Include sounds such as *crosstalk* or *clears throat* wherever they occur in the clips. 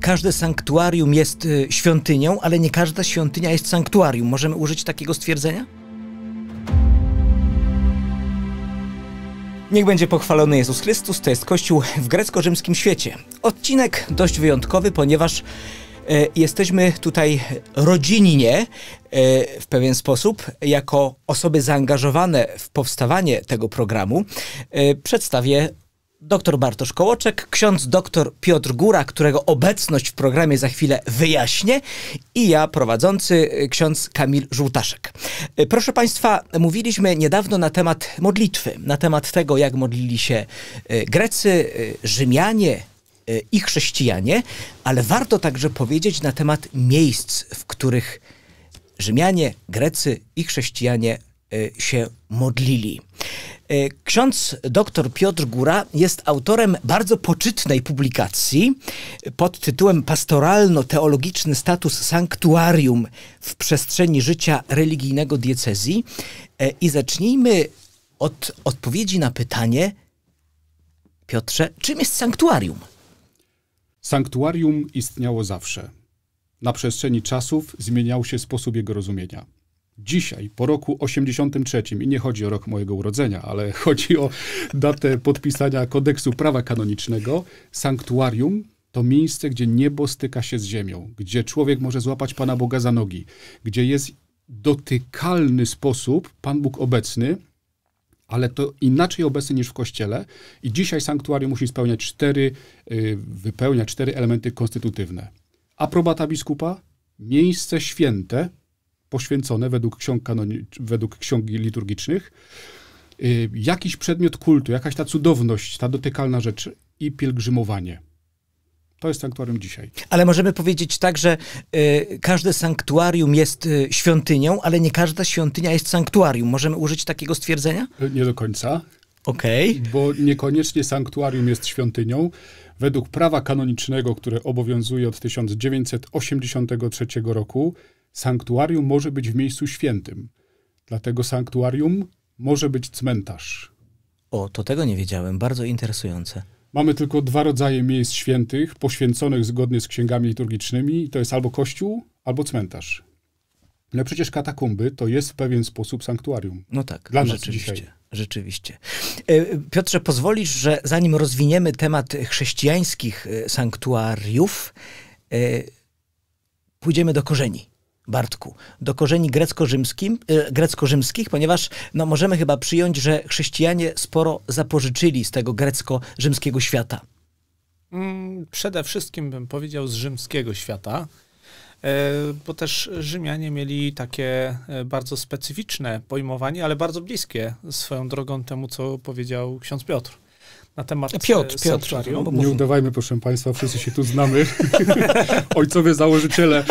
każde sanktuarium jest y, świątynią, ale nie każda świątynia jest sanktuarium. Możemy użyć takiego stwierdzenia? Niech będzie pochwalony Jezus Chrystus, to jest Kościół w grecko-rzymskim świecie. Odcinek dość wyjątkowy, ponieważ e, jesteśmy tutaj rodzinnie e, w pewien sposób, jako osoby zaangażowane w powstawanie tego programu. E, przedstawię Doktor Bartosz Kołoczek, ksiądz doktor Piotr Góra, którego obecność w programie za chwilę wyjaśnię i ja prowadzący y, ksiądz Kamil Żółtaszek. Y, proszę Państwa, mówiliśmy niedawno na temat modlitwy, na temat tego jak modlili się y, Grecy, Rzymianie, i chrześcijanie, ale warto także powiedzieć na temat miejsc, w których Rzymianie, Grecy i chrześcijanie Y, się modlili. Y, ksiądz dr Piotr Góra jest autorem bardzo poczytnej publikacji pod tytułem Pastoralno-teologiczny status sanktuarium w przestrzeni życia religijnego diecezji. Y, I zacznijmy od odpowiedzi na pytanie, Piotrze, czym jest sanktuarium? Sanktuarium istniało zawsze. Na przestrzeni czasów zmieniał się sposób jego rozumienia dzisiaj, po roku 83, i nie chodzi o rok mojego urodzenia, ale *laughs* chodzi o datę podpisania kodeksu prawa kanonicznego, sanktuarium to miejsce, gdzie niebo styka się z ziemią, gdzie człowiek może złapać Pana Boga za nogi, gdzie jest dotykalny sposób Pan Bóg obecny, ale to inaczej obecny niż w kościele. I dzisiaj sanktuarium musi spełniać cztery, y, wypełniać cztery elementy konstytutywne. Aprobata biskupa, miejsce święte, poświęcone według ksiąg, kanoni- według ksiąg liturgicznych. Y, jakiś przedmiot kultu, jakaś ta cudowność, ta dotykalna rzecz i pielgrzymowanie. To jest sanktuarium dzisiaj. Ale możemy powiedzieć tak, że y, każde sanktuarium jest y, świątynią, ale nie każda świątynia jest sanktuarium. Możemy użyć takiego stwierdzenia? Y, nie do końca. Okej. Okay. Bo niekoniecznie sanktuarium jest świątynią. Według prawa kanonicznego, które obowiązuje od 1983 roku, Sanktuarium może być w miejscu świętym. Dlatego sanktuarium może być cmentarz. O, to tego nie wiedziałem. Bardzo interesujące. Mamy tylko dwa rodzaje miejsc świętych, poświęconych zgodnie z księgami liturgicznymi. to jest albo kościół, albo cmentarz. No przecież katakumby to jest w pewien sposób sanktuarium. No tak, dla nas rzeczywiście. Dzisiaj. Rzeczywiście. E, Piotrze, pozwolisz, że zanim rozwiniemy temat chrześcijańskich e, sanktuariów, e, pójdziemy do korzeni Bartku, do korzeni grecko-rzymskim, e, grecko-rzymskich, ponieważ no, możemy chyba przyjąć, że chrześcijanie sporo zapożyczyli z tego grecko-rzymskiego świata. Mm, przede wszystkim bym powiedział z rzymskiego świata, e, bo też Rzymianie mieli takie e, bardzo specyficzne pojmowanie, ale bardzo bliskie swoją drogą temu, co powiedział ksiądz Piotr na temat Piotr, Piotr. No, nie udawajmy, proszę Państwa, wszyscy się tu znamy. *laughs* Ojcowie założyciele.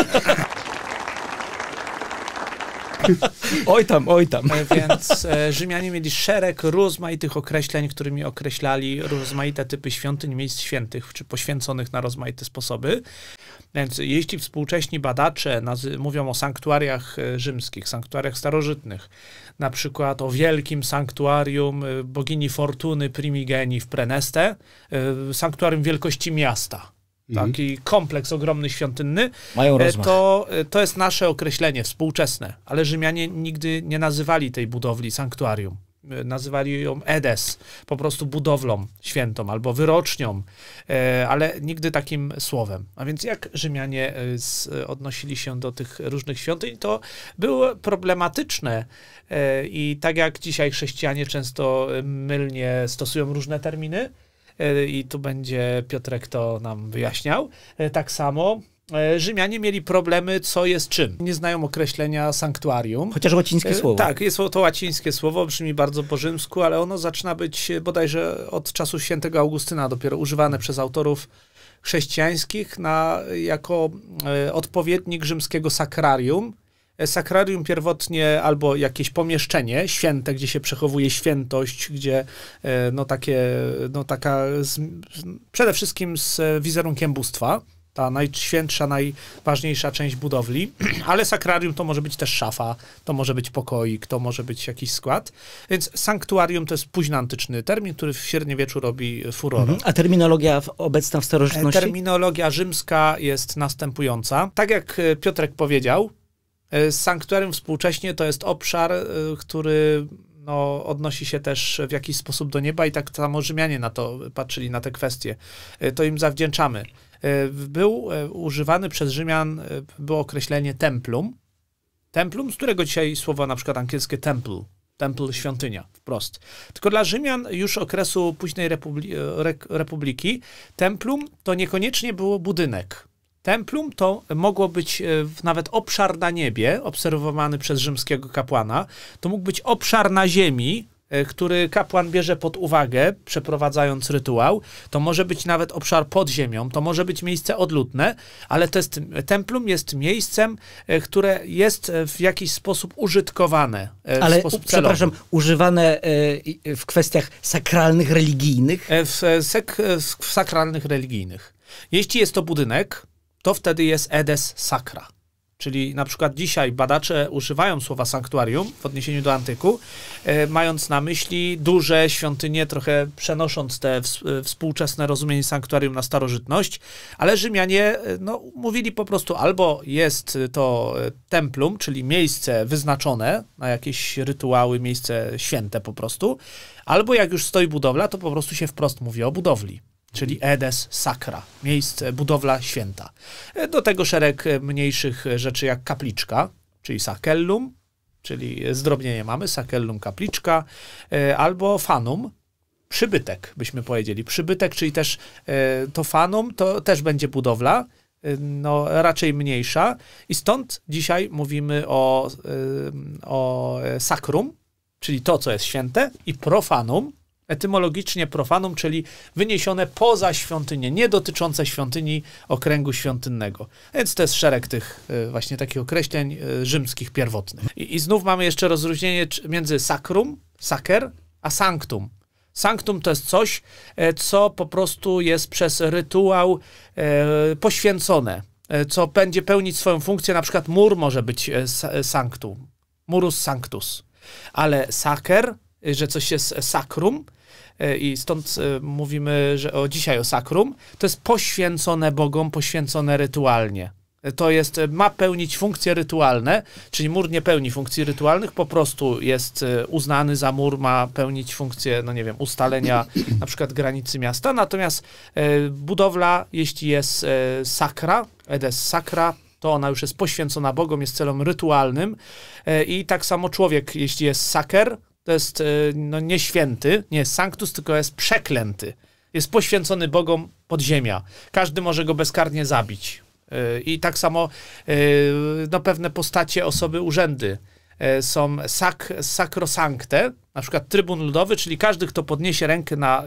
*laughs* oj tam, oj tam. E, więc e, Rzymianie mieli szereg rozmaitych określeń, którymi określali rozmaite typy świątyń, miejsc świętych, czy poświęconych na rozmaite sposoby. Więc jeśli współcześni badacze mówią o sanktuariach e, rzymskich, sanktuariach starożytnych, na przykład o wielkim sanktuarium bogini Fortuny Primigeni w Preneste, sanktuarium wielkości miasta, Mhm. taki kompleks ogromny świątynny, Mają e, to, e, to jest nasze określenie współczesne, ale Rzymianie nigdy nie nazywali tej budowli sanktuarium. E, nazywali ją Edes, po prostu budowlą świętą albo wyrocznią, ale nigdy takim słowem. A więc jak Rzymianie odnosili się do tych różnych świątyń, to było problematyczne i tak jak dzisiaj chrześcijanie często mylnie stosują różne terminy, E, i tu będzie Piotrek to nam wyjaśniał. E, tak samo e, Rzymianie mieli problemy, co jest czym. Nie znają określenia sanktuarium. Chociaż łacińskie słowo. Tak, jest to łacińskie słowo, brzmi bardzo po rzymsku, ale ono zaczyna być bodajże od czasu świętego Augustyna dopiero używane przez autorów chrześcijańskich na, jako odpowiednik rzymskiego sakrarium, sakrarium pierwotnie albo jakieś pomieszczenie święte, gdzie się przechowuje świętość, gdzie e, no takie, no taka z, przede wszystkim z wizerunkiem bóstwa, ta najświętsza, najważniejsza część budowli, *clears throat* ale sakrarium to może być też szafa, to może być pokoik, to może być jakiś skład. Więc sanktuarium to jest późnoantyczny termin, który w średniowieczu robi furorę. Mhm. A terminologia obecna w starożytności? E, terminologia rzymska jest następująca. Tak jak e, Piotrek powiedział, E, sanktuarium współcześnie to jest obszar, e, który no, odnosi się też w jakiś sposób do nieba i tak samo Rzymianie na to patrzyli, na te kwestie. E, to im zawdzięczamy. Był używany przez Rzymian, było określenie templum. Templum, z którego dzisiaj słowo na przykład angielskie temple, temple świątynia, wprost. Tylko dla Rzymian już okresu późnej republi- republiki templum to niekoniecznie było budynek. Templum to mogło być e, nawet obszar na niebie, obserwowany przez rzymskiego kapłana. To mógł być obszar na ziemi, e, który kapłan bierze pod uwagę, przeprowadzając rytuał. To może być nawet obszar pod ziemią, to może być miejsce odludne, ale to jest, templum jest miejscem, e, które jest w jakiś sposób użytkowane. Ale, sposób przepraszam, używane w kwestiach sakralnych, religijnych? W, sek, w sakralnych, religijnych. Jeśli jest to budynek, to wtedy jest edes sacra. Czyli na przykład dzisiaj badacze używają słowa sanktuarium w odniesieniu do antyku, e, mając na myśli duże świątynie, trochę przenosząc te e, współczesne rozumienie sanktuarium na starożytność, ale Rzymianie e, no, mówili po prostu albo jest to templum, czyli miejsce wyznaczone na jakieś rytuały, miejsce święte po prostu, albo jak już stoi budowla, to po prostu się wprost mówi o budowli czyli Edes Sacra, miejsce, budowla święta. E, do tego szereg e, mniejszych e, rzeczy jak kapliczka, czyli sakellum, czyli zdrobnienie mamy, sakellum kapliczka, albo fanum, przybytek, byśmy powiedzieli. Przybytek, czyli też to fanum, to też będzie budowla, no raczej mniejsza i stąd dzisiaj mówimy o, o sakrum, czyli to, co jest święte i profanum, etymologicznie profanum, czyli wyniesione poza świątynię, nie dotyczące świątyni okręgu świątynnego. Więc to jest szereg tych e, właśnie takich określeń e, rzymskich pierwotnych. I, i znów mamy jeszcze rozróżnienie między sacrum, saker, a sanctum. Sanctum to jest coś, e, co po prostu jest przez rytuał poświęcone, co będzie pełnić swoją funkcję, na przykład mur może być sanctum, murus sanctus. Ale saker, że coś jest sacrum, E, i stąd e, mówimy że o dzisiaj o sakrum, to jest poświęcone Bogom, poświęcone rytualnie. E, to jest, ma pełnić funkcje rytualne, czyli mur nie pełni funkcji rytualnych, po prostu jest uznany za mur, ma pełnić funkcję, no nie wiem, ustalenia na przykład granicy miasta. Natomiast budowla, jeśli jest sakra, edes sakra, to ona już jest poświęcona Bogom, jest celem rytualnym. I tak samo człowiek, jeśli jest saker, to jest e, no, nie święty, nie jest sanctus, tylko jest przeklęty. Jest poświęcony Bogom podziemia. Każdy może go bezkarnie zabić. E, I tak samo e, no, pewne postacie, osoby, urzędy są sak, sacrosancte, na przykład Trybun Ludowy, czyli każdy, kto podniesie rękę na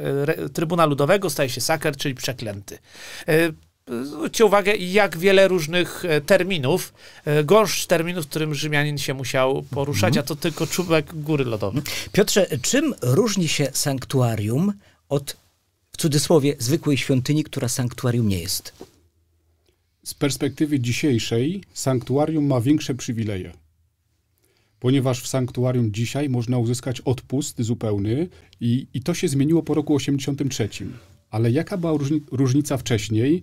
Trybuna Ludowego, staje się saker, czyli przeklęty zwróćcie uwagę, jak wiele różnych e, terminów, e, gąszcz terminów, w którym Rzymianin się musiał poruszać, mhm. a to tylko czubek góry lodowej. Mhm. Piotrze, czym różni się sanktuarium od, w cudzysłowie, zwykłej świątyni, która sanktuarium nie jest? Z perspektywy dzisiejszej, sanktuarium ma większe przywileje. Ponieważ w sanktuarium dzisiaj można uzyskać odpust zupełny i, i to się zmieniło po roku 83. Ale jaka była różnica wcześniej?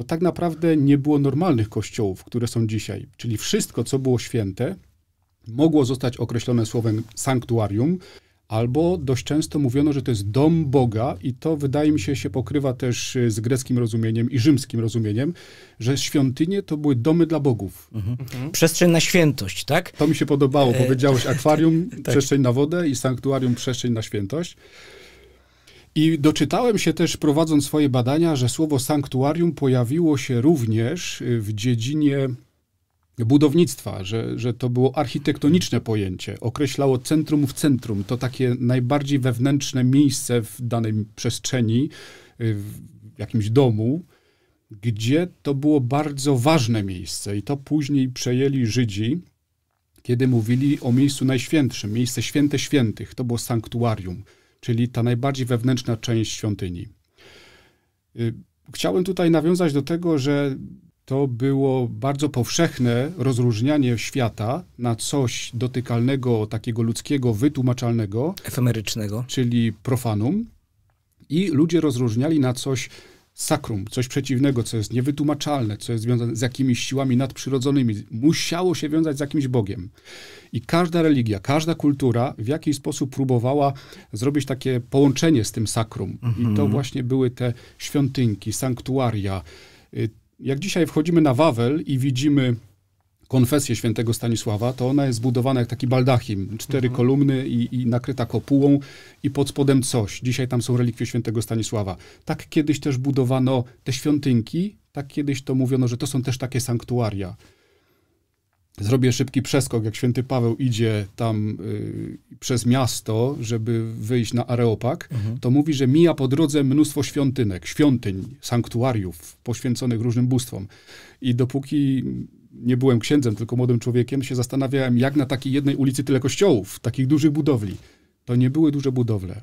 to tak naprawdę nie było normalnych kościołów, które są dzisiaj. Czyli wszystko, co było święte, mogło zostać określone słowem sanktuarium, albo dość często mówiono, że to jest dom Boga i to wydaje mi się się pokrywa też y, z greckim rozumieniem i rzymskim rozumieniem, że świątynie to były domy dla bogów. Mhm. mhm. Przestrzeń na świętość, tak? To mi się podobało. E, Powiedziałeś tak, akwarium, tak, tak. przestrzeń na wodę i sanktuarium, przestrzeń na świętość. I doczytałem się też, prowadząc swoje badania, że słowo sanktuarium pojawiło się również y, w dziedzinie budownictwa, że, że to było architektoniczne pojęcie, określało centrum w centrum, to takie najbardziej wewnętrzne miejsce w danej przestrzeni, y, w jakimś domu, gdzie to było bardzo ważne miejsce i to później przejęli Żydzi, kiedy mówili o miejscu najświętszym, miejsce święte świętych, to było sanktuarium czyli ta najbardziej wewnętrzna część świątyni. Y, Chciałem tutaj nawiązać do tego, że to było bardzo powszechne rozróżnianie świata na coś dotykalnego, takiego ludzkiego, wytłumaczalnego, efemerycznego, czyli profanum, i ludzie rozróżniali na coś sakrum, coś przeciwnego, co jest niewytłumaczalne, co jest związane z jakimiś siłami nadprzyrodzonymi, musiało się wiązać z jakimś Bogiem. I każda religia, każda kultura w jakiś sposób próbowała zrobić takie połączenie z tym sakrum. Mhm. I to mhm. właśnie były te świątynki, sanktuaria. Y, jak dzisiaj wchodzimy na Wawel i widzimy konfesję świętego Stanisława, to ona jest zbudowana jak taki baldachim. Cztery mhm. kolumny i, i, nakryta kopułą i pod spodem coś. Dzisiaj tam są relikwie świętego Stanisława. Tak kiedyś też budowano te świątynki, tak kiedyś to mówiono, że to są też takie sanktuaria. Zrobię szybki przeskok, jak święty Paweł idzie tam y, przez miasto, żeby wyjść na Areopag, mhm. to mówi, że mija po drodze mnóstwo świątynek, świątyń, sanktuariów poświęconych różnym bóstwom. I dopóki nie byłem księdzem, tylko młodym człowiekiem, się zastanawiałem, jak na takiej jednej ulicy tyle kościołów, takich dużych budowli. To nie były duże budowle.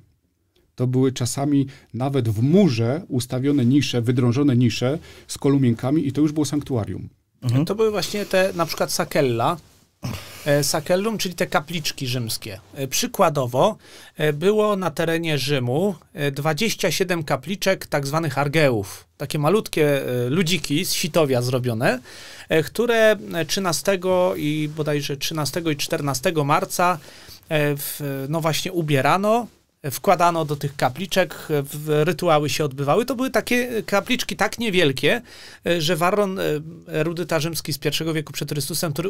To były czasami nawet w murze ustawione nisze, wydrążone nisze z kolumienkami i to już było sanktuarium. Mhm. To były właśnie te, na przykład Sakella, E, sakellum, czyli te kapliczki rzymskie. E, przykładowo e, było na terenie Rzymu 27 kapliczek tak zwanych argeów. Takie malutkie ludziki z sitowia zrobione, które 13 i bodajże 13 i 14 marca w, no właśnie ubierano wkładano do tych kapliczek, rytuały się odbywały. To były takie e, kapliczki tak niewielkie, e, że Waron e, Rudy Tarzymski z I wieku przed Chrystusem, który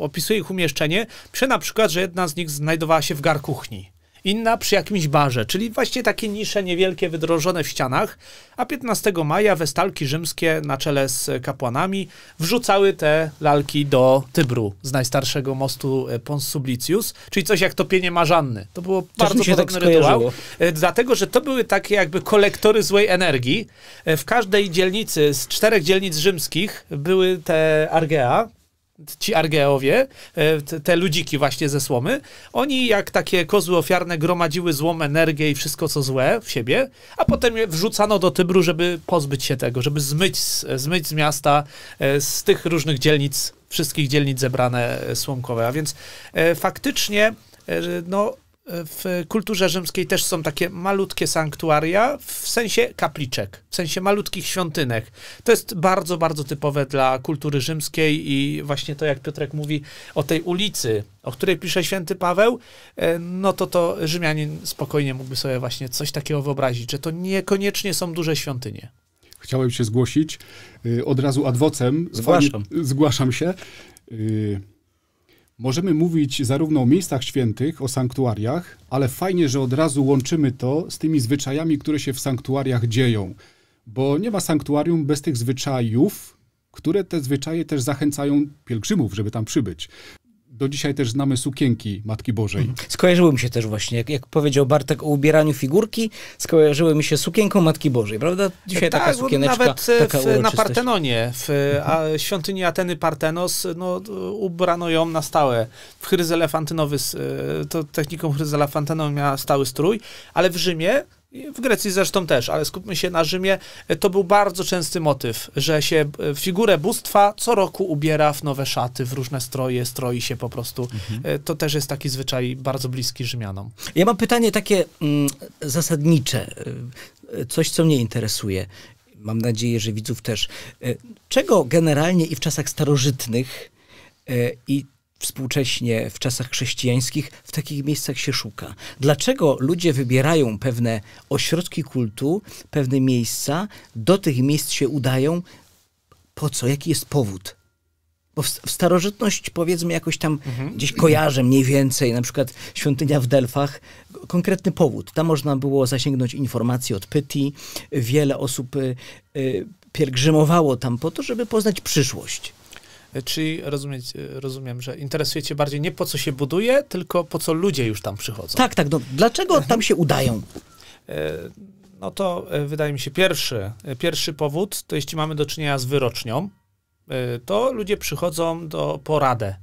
opisuje ich umieszczenie, pisze na przykład, że jedna z nich znajdowała się w gar kuchni inna przy jakimś barze, czyli właśnie takie nisze niewielkie, wydrożone w ścianach, a 15 maja westalki rzymskie na czele z kapłanami wrzucały te lalki do Tybru z najstarszego mostu e, Pons Sublicius, czyli coś jak topienie marzanny. To było bardzo tak podobny tak rytuał, e, dlatego, że to były takie jakby kolektory złej energii. E, w każdej dzielnicy, z czterech dzielnic rzymskich były te argea, ci Argeowie, e, te ludziki właśnie ze słomy, oni jak takie kozły ofiarne gromadziły złą energię i wszystko co złe w siebie, a potem je wrzucano do Tybru, żeby pozbyć się tego, żeby zmyć, zmyć z miasta, e, z tych różnych dzielnic, wszystkich dzielnic zebrane e, słomkowe. A więc faktycznie no, w kulturze rzymskiej też są takie malutkie sanktuaria, w sensie kapliczek, w sensie malutkich świątynek. To jest bardzo, bardzo typowe dla kultury rzymskiej i właśnie to, jak Piotrek mówi o tej ulicy, o której pisze święty Paweł, e, no to to Rzymianin spokojnie mógłby sobie właśnie coś takiego wyobrazić, że to niekoniecznie są duże świątynie. Chciałem się zgłosić. Y, od razu adwocem. Zgłaszam. Zgłaszam się. Y, Możemy mówić zarówno o miejscach świętych, o sanktuariach, ale fajnie, że od razu łączymy to z tymi zwyczajami, które się w sanktuariach dzieją, bo nie ma sanktuarium bez tych zwyczajów, które te zwyczaje też zachęcają pielgrzymów, żeby tam przybyć do dzisiaj też znamy sukienki Matki Bożej. Mhm. Skojarzyły mi się też właśnie, jak, jak powiedział Bartek o ubieraniu figurki, skojarzyły mi się sukienką Matki Bożej, prawda? Dzisiaj tak, taka sukieneczka, nawet e, taka w, na Partenonie, w mhm. a, świątyni Ateny Partenos, no, ubrano ją na stałe. W chryz e, to techniką chryz miała stały strój, ale w Rzymie w Grecji zresztą też, ale skupmy się na Rzymie. To był bardzo częsty motyw, że się e, figurę bóstwa co roku ubiera w nowe szaty, w różne stroje, stroi się po prostu. Mhm. E, to też jest taki zwyczaj bardzo bliski Rzymianom. Ja mam pytanie takie mm, zasadnicze, e, coś co mnie interesuje. Mam nadzieję, że widzów też. Czego generalnie i w czasach starożytnych i współcześnie w czasach chrześcijańskich w takich miejscach się szuka. Dlaczego ludzie wybierają pewne ośrodki kultu, pewne miejsca, do tych miejsc się udają? Po co? Jaki jest powód? Bo w, starożytność powiedzmy jakoś tam mhm. gdzieś kojarzę mniej więcej, na przykład świątynia w Delfach, konkretny powód. Tam można było zasięgnąć informacji od Pyti. Wiele osób y, y, pielgrzymowało tam po to, żeby poznać przyszłość Czyli rozumieć, rozumiem, że interesuje cię bardziej nie po co się buduje, tylko po co ludzie już tam przychodzą. Tak, tak. No, dlaczego mhm. tam się udają? E, no to e, wydaje mi się pierwszy, e, pierwszy powód, to jeśli mamy do czynienia z wyrocznią, to ludzie przychodzą do poradę.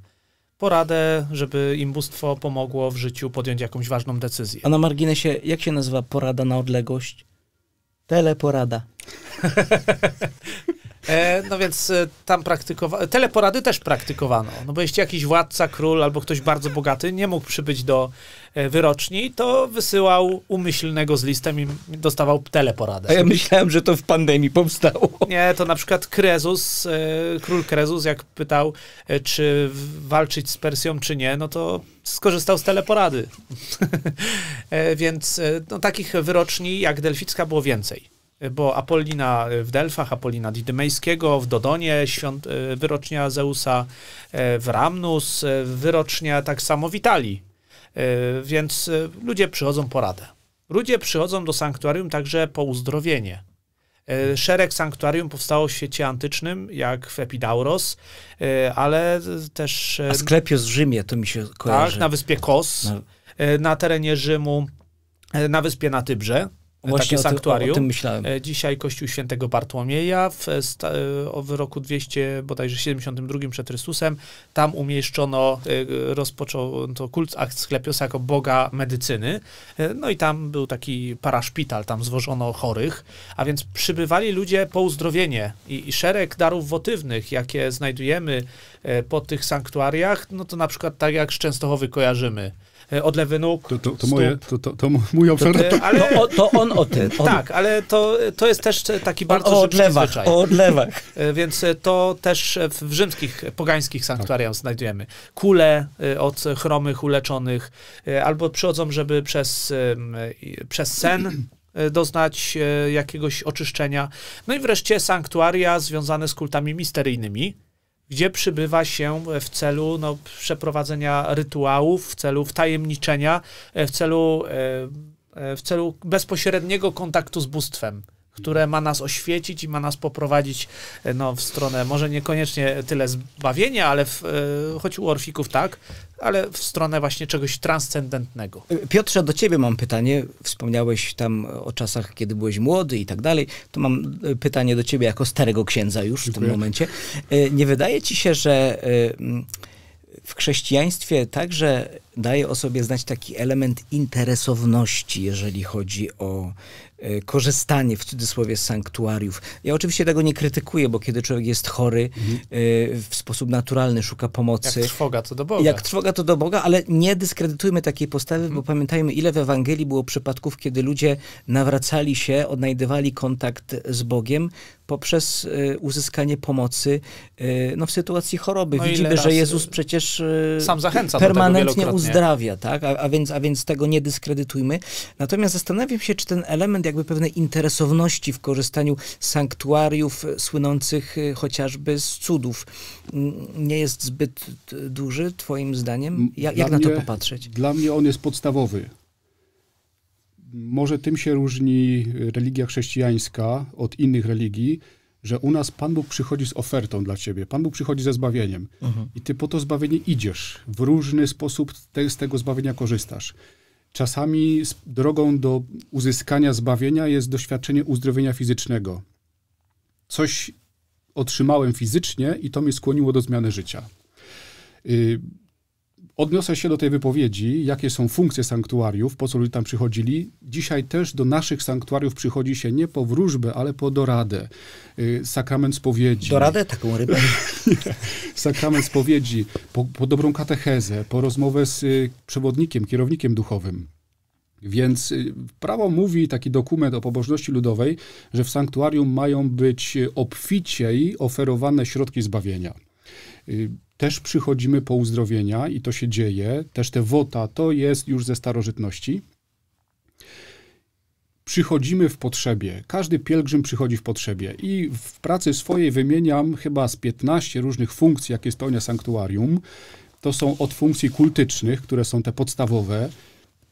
Poradę, żeby im bóstwo pomogło w życiu podjąć jakąś ważną decyzję. A na marginesie, jak się nazywa porada na odległość? Teleporada. *laughs* E, no więc e, tam praktykowano, teleporady też praktykowano, no bo jeśli jakiś władca, król albo ktoś bardzo bogaty nie mógł przybyć do e, wyroczni, to wysyłał umyślnego z listem i dostawał teleporadę. A ja myślałem, że to w pandemii powstało. Nie, to na przykład Krezus, e, król Krezus, jak pytał, e, czy walczyć z Persją, czy nie, no to skorzystał z teleporady. *laughs* E, więc no, takich wyroczni jak Delficka było więcej bo Apollina w Delfach, Apollina Didymejskiego, w Dodonie świąt, e, wyrocznia Zeusa, e, w Ramnus e, wyrocznia tak samo w Italii. Więc ludzie przychodzą po radę. Ludzie przychodzą do sanktuarium także po uzdrowienie. Szereg sanktuarium powstało w świecie antycznym, jak w Epidauros, ale też... A sklepios w Rzymie, to mi się tak, kojarzy. Tak, na wyspie Kos, na terenie Rzymu, na wyspie na Tybrze. E, Właśnie takie sanktuarium. O, o tym myślałem. E, dzisiaj Kościół Świętego Bartłomieja w, e, o wyroku 200, bodajże 72 przed Chrystusem. Tam umieszczono, rozpoczęto kult Sklepiosa jako boga medycyny. No i tam był taki paraszpital, tam zwożono chorych, a więc przybywali ludzie po uzdrowienie i, i szereg darów wotywnych, jakie znajdujemy po tych sanktuariach, no to na przykład tak jak z Częstochowy kojarzymy, E, odlewy nóg. To, to, to moje, to, to, to mój obszar. To, ale... to, no, to on o tym. On... Tak, ale to, to jest też taki bardzo o, o odlewach, zwyczaj. O odlewach. E, więc e, to też w rzymskich, pogańskich sanktuariach tak. znajdujemy. Kule od chromych, uleczonych, albo przychodzą, żeby przez, przez sen doznać jakiegoś oczyszczenia. No i wreszcie sanktuaria związane z kultami misteryjnymi, gdzie przybywa się e, w celu no, przeprowadzenia rytuałów, w celu wtajemniczenia, e, w celu, e, w celu bezpośredniego kontaktu z bóstwem które ma nas oświecić i ma nas poprowadzić e, no, w stronę, może niekoniecznie tyle zbawienia, ale w, e, choć u Orfików tak, ale w stronę właśnie czegoś transcendentnego. E, Piotrze, do ciebie mam pytanie. Wspomniałeś tam o czasach, kiedy byłeś młody i tak dalej. To mam pytanie do ciebie jako starego księdza już w tym momencie. Nie wydaje ci się, że w chrześcijaństwie także daje o sobie znać taki element interesowności, jeżeli chodzi o E, korzystanie w cudzysłowie z sanktuariów. Ja oczywiście tego nie krytykuję, bo kiedy człowiek jest chory, mhm. e, w sposób naturalny szuka pomocy. Jak trwoga to do Boga. Jak trwoga to do Boga, ale nie dyskredytujmy takiej postawy, bo mhm. pamiętajmy, ile w Ewangelii było przypadków, kiedy ludzie nawracali się, odnajdywali kontakt z Bogiem poprzez e, uzyskanie pomocy no, w sytuacji choroby. No Widzimy, że Jezus przecież sam zachęca permanentnie uzdrawia, tak? A, a, więc, a więc tego nie dyskredytujmy. Natomiast zastanawiam się, czy ten element jak jakby pewnej interesowności w korzystaniu z sanktuariów e, słynących e, chociażby z cudów. Nie jest zbyt e, duży, Twoim zdaniem? Jak, na to popatrzeć? Dla mnie on jest podstawowy. Może tym się różni religia chrześcijańska od innych religii, że u nas Pan Bóg przychodzi z ofertą dla ciebie, Pan Bóg przychodzi ze zbawieniem. Mhm. I ty po to zbawienie idziesz, w różny sposób te, z tego zbawienia korzystasz. Czasami drogą do uzyskania zbawienia jest doświadczenie uzdrowienia fizycznego. Coś otrzymałem fizycznie i to mnie skłoniło do zmiany życia. Y, Odniosę się do tej wypowiedzi, jakie są funkcje sanktuariów, po co ludzie tam przychodzili. Dzisiaj też do naszych sanktuariów przychodzi się nie po wróżbę, ale po doradę. Y, sakrament spowiedzi. Doradę taką rybę? *laughs* Sakrament spowiedzi, po, po dobrą katechezę, po rozmowę z y, przewodnikiem, kierownikiem duchowym. Więc y, prawo mówi taki dokument o pobożności ludowej, że w sanktuarium mają być obficiej oferowane środki zbawienia też przychodzimy po uzdrowienia i to się dzieje. Też te wota to jest już ze starożytności. Przychodzimy w potrzebie. Każdy pielgrzym przychodzi w potrzebie. I w pracy swojej wymieniam chyba z 15 różnych funkcji, jakie spełnia sanktuarium. To są od funkcji kultycznych, które są te podstawowe,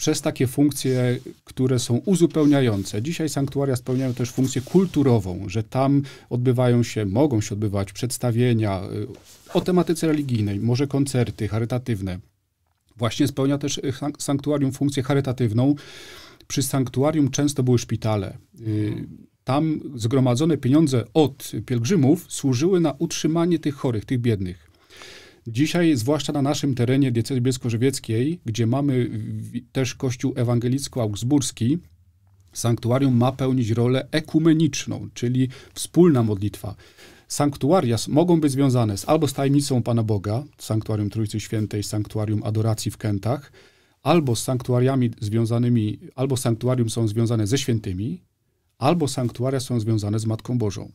przez takie funkcje, które są uzupełniające. Dzisiaj sanktuaria spełniają też funkcję kulturową, że tam odbywają się, mogą się odbywać przedstawienia y, o tematyce religijnej, może koncerty charytatywne. Właśnie spełnia też y, sanktuarium funkcję charytatywną. Przy sanktuarium często były szpitale. Y, tam zgromadzone pieniądze od pielgrzymów służyły na utrzymanie tych chorych, tych biednych. Dzisiaj, zwłaszcza na naszym terenie diecezji bielsko-żywieckiej, gdzie mamy też kościół ewangelicko-augsburski, sanktuarium ma pełnić rolę ekumeniczną, czyli wspólna modlitwa. Sanktuaria mogą być związane z, albo z tajemnicą Pana Boga, sanktuarium Trójcy Świętej, sanktuarium adoracji w Kętach, albo z sanktuariami związanymi, albo sanktuarium są związane ze świętymi, albo sanktuaria są związane z Matką Bożą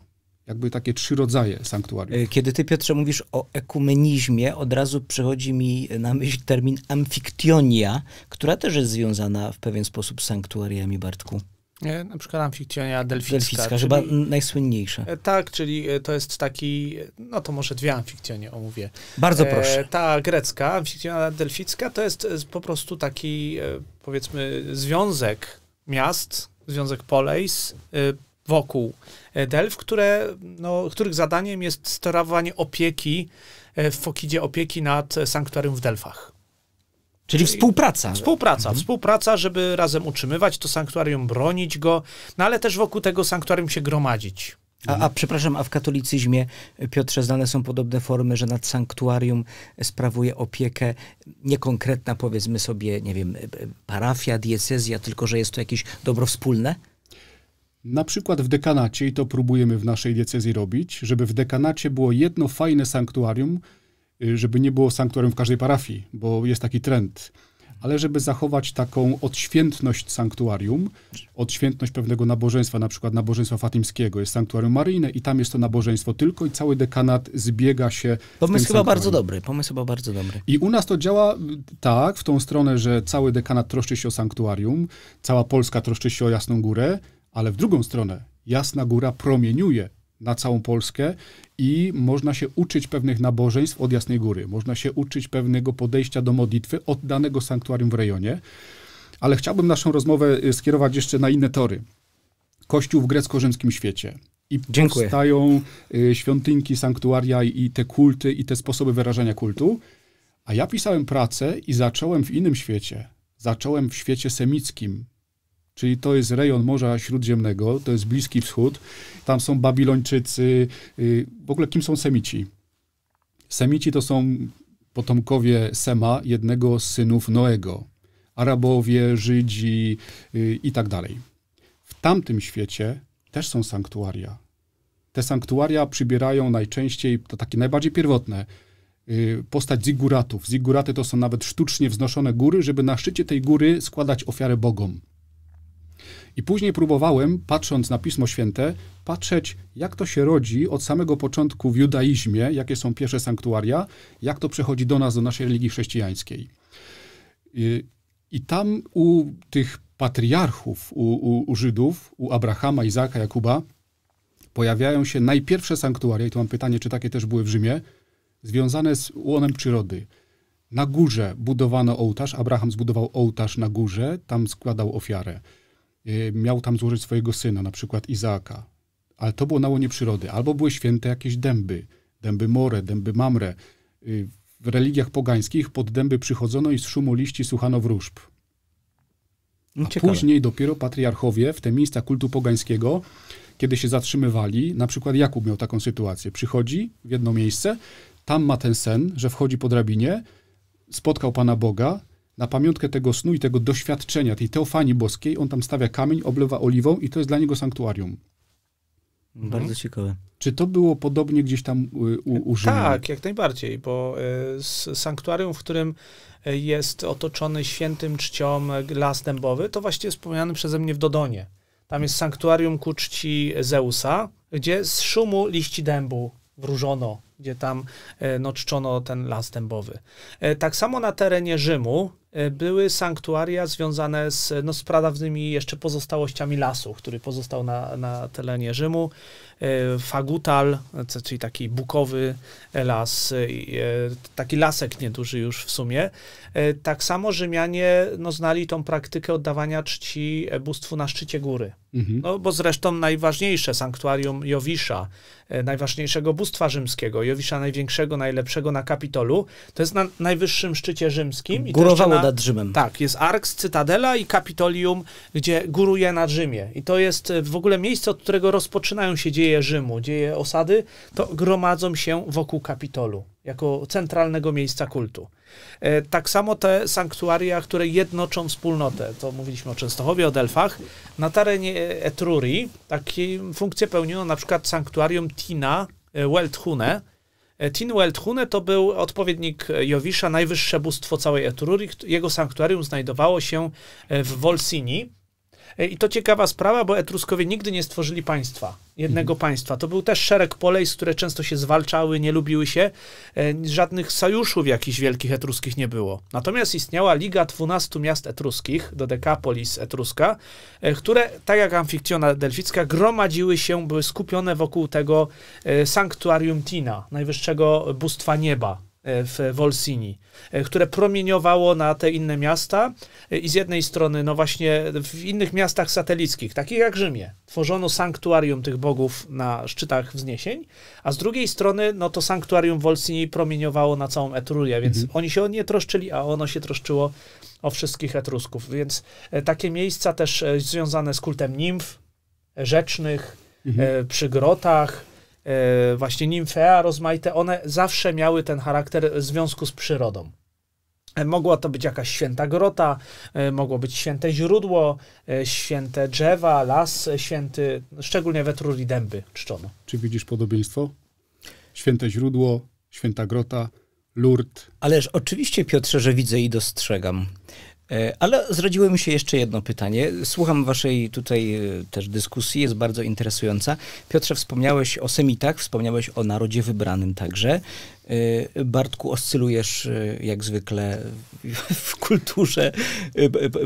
jakby takie trzy rodzaje sanktuariów. E, kiedy ty, Piotrze, mówisz o ekumenizmie, od razu przychodzi mi na myśl termin amfiktionia, która też jest związana w pewien sposób z sanktuariami, Bartku. E, na przykład amfiktionia delficka. Delficka, czyli, chyba najsłynniejsza. E, tak, czyli to jest taki, no to może dwie amfikcjonie omówię. Bardzo proszę. Ta grecka, amfikcjonia delficka, to jest po prostu taki, powiedzmy, związek miast, związek poleis, wokół e, Delf, które, no, których zadaniem jest sterowanie opieki e, w Fokidzie, opieki nad sanktuarium w Delfach. Czyli współpraca. Współpraca, mhm. współpraca, żeby razem utrzymywać to sanktuarium, bronić go, no ale też wokół tego sanktuarium się gromadzić. A, a, przepraszam, a w katolicyzmie, e, Piotrze, znane są podobne formy, że nad sanktuarium sprawuje opiekę niekonkretna, powiedzmy sobie, nie wiem, parafia, diecezja, tylko że jest to jakieś dobro wspólne? Na przykład w dekanacie, i to próbujemy w naszej diecezji robić, żeby w dekanacie było jedno fajne sanktuarium, y, żeby nie było sanktuarium w każdej parafii, bo jest taki trend, ale żeby zachować taką odświętność sanktuarium, odświętność pewnego nabożeństwa, na przykład nabożeństwa fatimskiego, jest sanktuarium maryjne i tam jest to nabożeństwo tylko i cały dekanat zbiega się. Pomysł chyba bardzo dobry, pomysł chyba bardzo dobry. I u nas to działa y, tak, w tą stronę, że cały dekanat troszczy się o sanktuarium, cała Polska troszczy się o Jasną Górę, ale w drugą stronę Jasna Góra promieniuje na całą Polskę i można się uczyć pewnych nabożeństw od Jasnej Góry, można się uczyć pewnego podejścia do modlitwy od danego sanktuarium w rejonie. Ale chciałbym naszą rozmowę y, skierować jeszcze na inne tory. Kościół w grecko-rzymskim świecie. I Dziękuję. powstają y, świątynki, sanktuaria i te kulty, i te sposoby wyrażania kultu. A ja pisałem pracę i zacząłem w innym świecie. Zacząłem w świecie semickim, czyli to jest rejon Morza Śródziemnego, to jest Bliski Wschód, tam są Babilończycy, y, w ogóle kim są Semici? Semici to są potomkowie Sema, jednego z synów Noego, Arabowie, Żydzi y, i tak dalej. W tamtym świecie też są sanktuaria. Te sanktuaria przybierają najczęściej, to takie najbardziej pierwotne, y, postać ziguratów. Ziguraty to są nawet sztucznie wznoszone góry, żeby na szczycie tej góry składać ofiarę bogom. I później próbowałem, patrząc na Pismo Święte, patrzeć, jak to się rodzi od samego początku w judaizmie, jakie są pierwsze sanktuaria, jak to przechodzi do nas, do naszej religii chrześcijańskiej. I, i tam u tych patriarchów, u, u, u Żydów, u Abrahama, Izaka, Jakuba, pojawiają się najpierwsze sanktuaria, i tu mam pytanie, czy takie też były w Rzymie, związane z łonem przyrody. Na górze budowano ołtarz, Abraham zbudował ołtarz na górze, tam składał ofiarę. Y, miał tam złożyć swojego syna, na przykład Izaaka. Ale to było na łonie przyrody. Albo były święte jakieś dęby, dęby more, dęby mamre. Y, w religiach pogańskich pod dęby przychodzono i z szumu liści słuchano wróżb. A Ciekawe. później dopiero patriarchowie w te miejsca kultu pogańskiego, kiedy się zatrzymywali, na przykład Jakub miał taką sytuację. Przychodzi w jedno miejsce, tam ma ten sen, że wchodzi po drabinie, spotkał Pana Boga, na pamiątkę tego snu i tego doświadczenia, tej teofanii boskiej, on tam stawia kamień, oblewa oliwą i to jest dla niego sanktuarium. Mhm. Bardzo ciekawe. Czy to było podobnie gdzieś tam y, u, Tak, jak najbardziej, bo y, sanktuarium, w którym y, jest otoczony świętym czcią y, las dębowy, to właśnie wspomniany przeze mnie w Dodonie. Tam jest sanktuarium ku czci Zeusa, gdzie z szumu liści dębu wróżono, gdzie tam no, czczono ten las dębowy. Tak samo na terenie Rzymu E, były sanktuaria związane z, no, z pradawnymi jeszcze pozostałościami lasu, który pozostał na, na terenie Rzymu. E, Fagutal, czyli taki bukowy las, e, taki lasek nieduży już w sumie. Tak samo Rzymianie no, znali tą praktykę oddawania czci bóstwu na szczycie góry. Mhm. No bo zresztą najważniejsze sanktuarium Jowisza, najważniejszego bóstwa rzymskiego, Jowisza największego, najlepszego na Kapitolu, to jest na najwyższym szczycie rzymskim. Górowało nad Rzymem. Tak, jest Arks, Cytadela i Kapitolium, gdzie góruje nad Rzymie. I to jest e, w ogóle miejsce, od którego rozpoczynają się dzieje Rzymu, dzieje osady, to gromadzą się wokół Kapitolu, jako centralnego miejsca kultu. E, tak samo te sanktuaria, które jednoczą wspólnotę, to mówiliśmy o Częstochowie, o Delfach, na terenie Etrurii taką funkcję pełniło na przykład sanktuarium Tina e, Welthune, E, Tinuel Hune to był odpowiednik e, Jowisza, najwyższe bóstwo całej Etrurii. Jego sanktuarium znajdowało się e, w Wolsini. E, I to ciekawa sprawa, bo Etruskowie nigdy nie stworzyli państwa, jednego mhm. państwa. To był też szereg polejs, które często się zwalczały, nie lubiły się. E, żadnych sojuszów jakichś wielkich etruskich nie było. Natomiast istniała Liga 12 Miast Etruskich, do Dekapolis Etruska, e, które, tak jak Amfikcjona Delficka, gromadziły się, były skupione wokół tego sanktuarium Tina, najwyższego bóstwa nieba, E, w Wolsini, e, które promieniowało na te inne miasta e, i z jednej strony, no właśnie w innych miastach satelickich, takich jak Rzymie, tworzono sanktuarium tych bogów na szczytach wzniesień, a z drugiej strony, no to sanktuarium Wolsini promieniowało na całą Etrurię, więc mhm. oni się o nie troszczyli, a ono się troszczyło o wszystkich Etrusków, więc takie miejsca też związane z kultem nimf, rzecznych, mhm. przy grotach, E, właśnie nimfea rozmaite, one zawsze miały ten charakter związku z przyrodą. E, mogła to być jakaś święta grota, e, mogło być święte źródło, święte drzewa, las, święty, szczególnie we dęby czczono. Czy widzisz podobieństwo? Święte źródło, święta grota, lurt. Ależ oczywiście, Piotrze, że widzę i dostrzegam. E, ale zrodziło mi się jeszcze jedno pytanie. Słucham waszej tutaj e, też dyskusji, jest bardzo interesująca. Piotrze, wspomniałeś o Semitach, wspomniałeś o narodzie wybranym także. E, Bartku, oscylujesz jak zwykle w kulturze